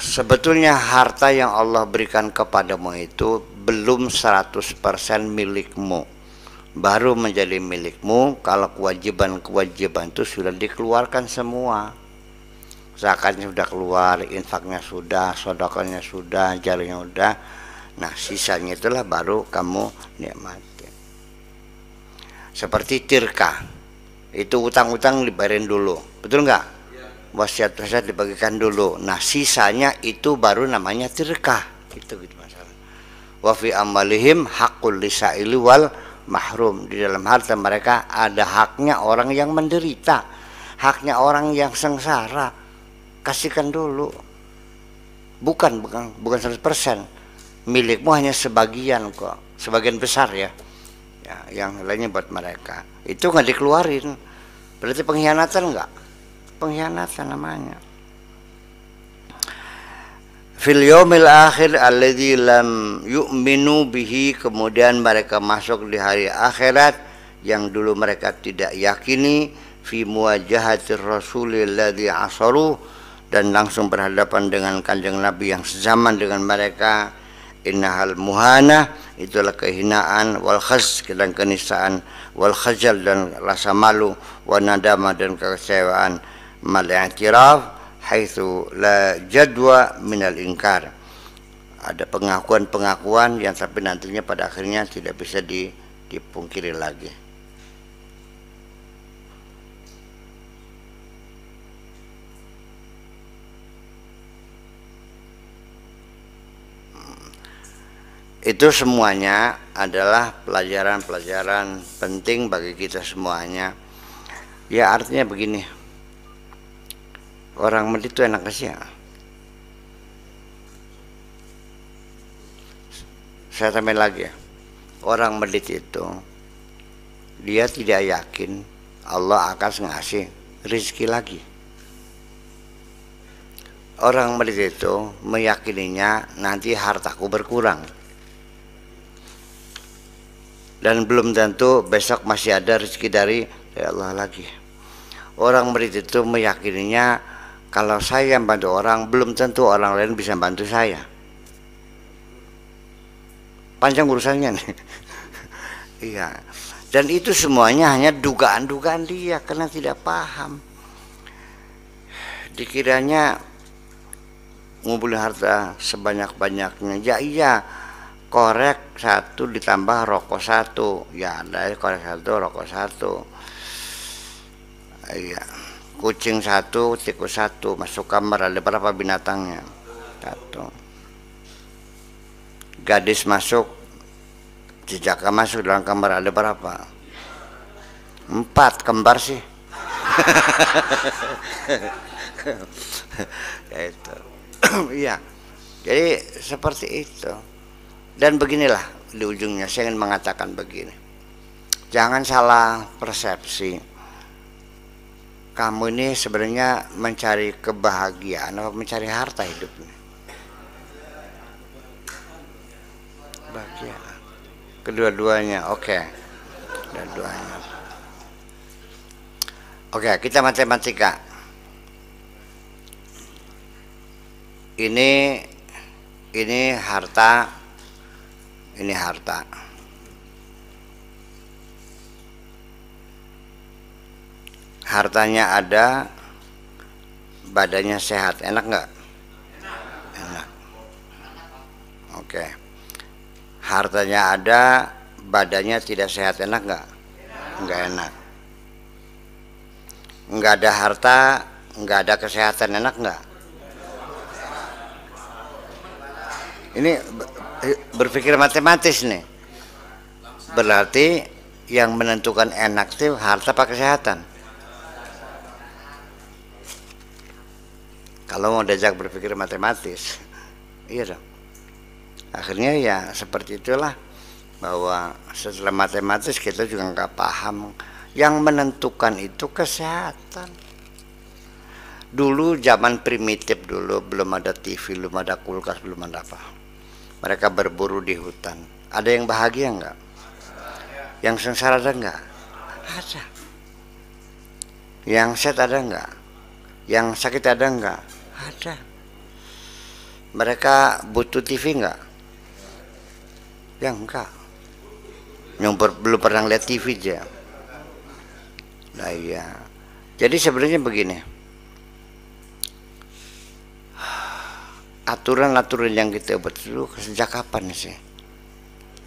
sebetulnya harta yang Allah berikan kepadamu itu belum 100% milikmu baru menjadi milikmu kalau kewajiban-kewajiban itu sudah dikeluarkan semua zakatnya sudah keluar infaknya sudah sodokannya sudah jarinya sudah nah sisanya itulah baru kamu nikmati seperti tirka itu utang-utang dibayarin dulu betul nggak wasiat-wasiat iya. dibagikan dulu nah sisanya itu baru namanya tirka gitu gitu wa fi amalihim hakul lisaili wal mahrum di dalam harta mereka ada haknya orang yang menderita haknya orang yang sengsara kasihkan dulu bukan bukan bukan persen, milikmu hanya sebagian kok sebagian besar ya, ya yang lainnya buat mereka itu nggak dikeluarin berarti pengkhianatan nggak pengkhianatan namanya fil yaumil akhir alladzi lam yu'minu bihi kemudian mereka masuk di hari akhirat yang dulu mereka tidak yakini fi muwajahati Rasulilladhi asaru dan langsung berhadapan dengan kanjeng nabi yang sezaman dengan mereka innahal muhana itulah kehinaan wal khaz dan kenisaan wal khajal dan rasa malu wa nadama dan kekecewaan mal i'tiraf haitsu la jadwa minal ingkar ada pengakuan-pengakuan yang sampai nantinya pada akhirnya tidak bisa dipungkiri lagi itu semuanya adalah pelajaran-pelajaran penting bagi kita semuanya ya artinya begini orang medit itu enak sih ya saya tambahin lagi ya orang medit itu dia tidak yakin Allah akan ngasih rezeki lagi orang medit itu meyakininya nanti hartaku berkurang dan belum tentu besok masih ada rezeki dari ya Allah lagi orang medit itu meyakininya kalau saya membantu orang belum tentu orang lain bisa bantu saya panjang urusannya nih [LAUGHS] iya dan itu semuanya hanya dugaan-dugaan dia karena tidak paham dikiranya ngumpulin harta sebanyak-banyaknya ya iya korek satu ditambah rokok satu ya ada korek satu rokok satu iya kucing satu tikus satu masuk kamar ada berapa binatangnya satu gadis masuk jejaka masuk dalam kamar ada berapa empat kembar sih [LAUGHS] ya itu [CLEARS THROAT] iya jadi seperti itu dan beginilah di ujungnya saya ingin mengatakan begini jangan salah persepsi kamu ini sebenarnya mencari kebahagiaan atau mencari harta hidupnya? Kebahagiaan. Kedua-duanya, oke. Okay. Kedua-duanya. Oke, okay, kita matematika. Ini ini harta ini harta. hartanya ada badannya sehat enak nggak enak oke hartanya ada badannya tidak sehat enak nggak nggak enak nggak ada harta nggak ada kesehatan enak nggak ini eh, berpikir matematis nih berarti yang menentukan enak itu harta pak kesehatan kalau mau diajak berpikir matematis iya dong akhirnya ya seperti itulah bahwa setelah matematis kita juga nggak paham yang menentukan itu kesehatan dulu zaman primitif dulu belum ada TV belum ada kulkas belum ada apa mereka berburu di hutan ada yang bahagia nggak yang sengsara ada nggak ada yang set ada nggak yang sakit ada nggak ada. Mereka butuh TV enggak Ya enggak. Yang ber, belum pernah lihat TV aja. Nah iya. Jadi sebenarnya begini. Aturan-aturan yang kita buat dulu sejak kapan sih?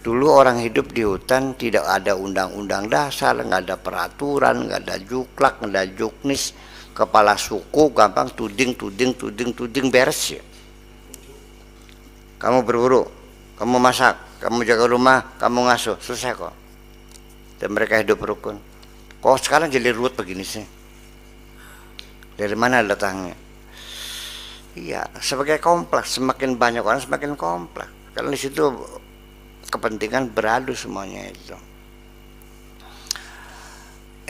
Dulu orang hidup di hutan tidak ada undang-undang dasar, nggak ada peraturan, nggak ada juklak, nggak ada juknis, kepala suku gampang tuding tuding tuding tuding beres ya kamu berburu kamu masak kamu jaga rumah kamu ngasuh selesai kok dan mereka hidup rukun kok sekarang jadi ruwet begini sih dari mana datangnya iya sebagai kompleks semakin banyak orang semakin kompleks karena di situ kepentingan beradu semuanya itu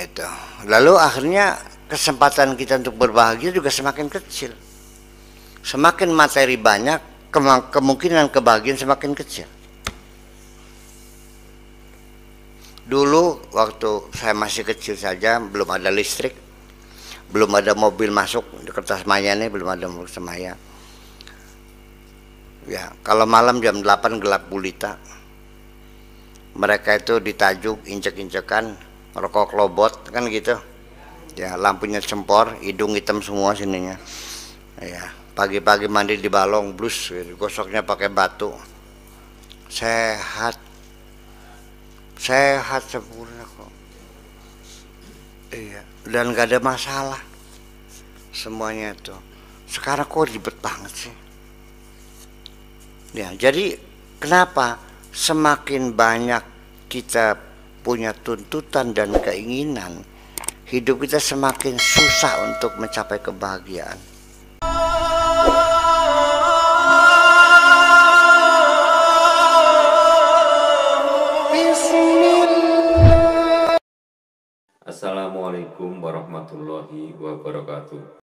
itu lalu akhirnya kesempatan kita untuk berbahagia juga semakin kecil. Semakin materi banyak, kemungkinan kebahagiaan semakin kecil. Dulu waktu saya masih kecil saja, belum ada listrik, belum ada mobil masuk di kertas maya nih, belum ada mobil semaya. Ya, kalau malam jam 8 gelap gulita, mereka itu ditajuk injek-injekan, rokok lobot kan gitu ya lampunya sempor hidung hitam semua sininya ya pagi-pagi mandi di balong blus gitu. gosoknya pakai batu sehat sehat sempurna kok iya dan gak ada masalah semuanya itu sekarang kok ribet banget sih ya jadi kenapa semakin banyak kita punya tuntutan dan keinginan hidup kita semakin susah untuk mencapai kebahagiaan. Assalamualaikum warahmatullahi wabarakatuh.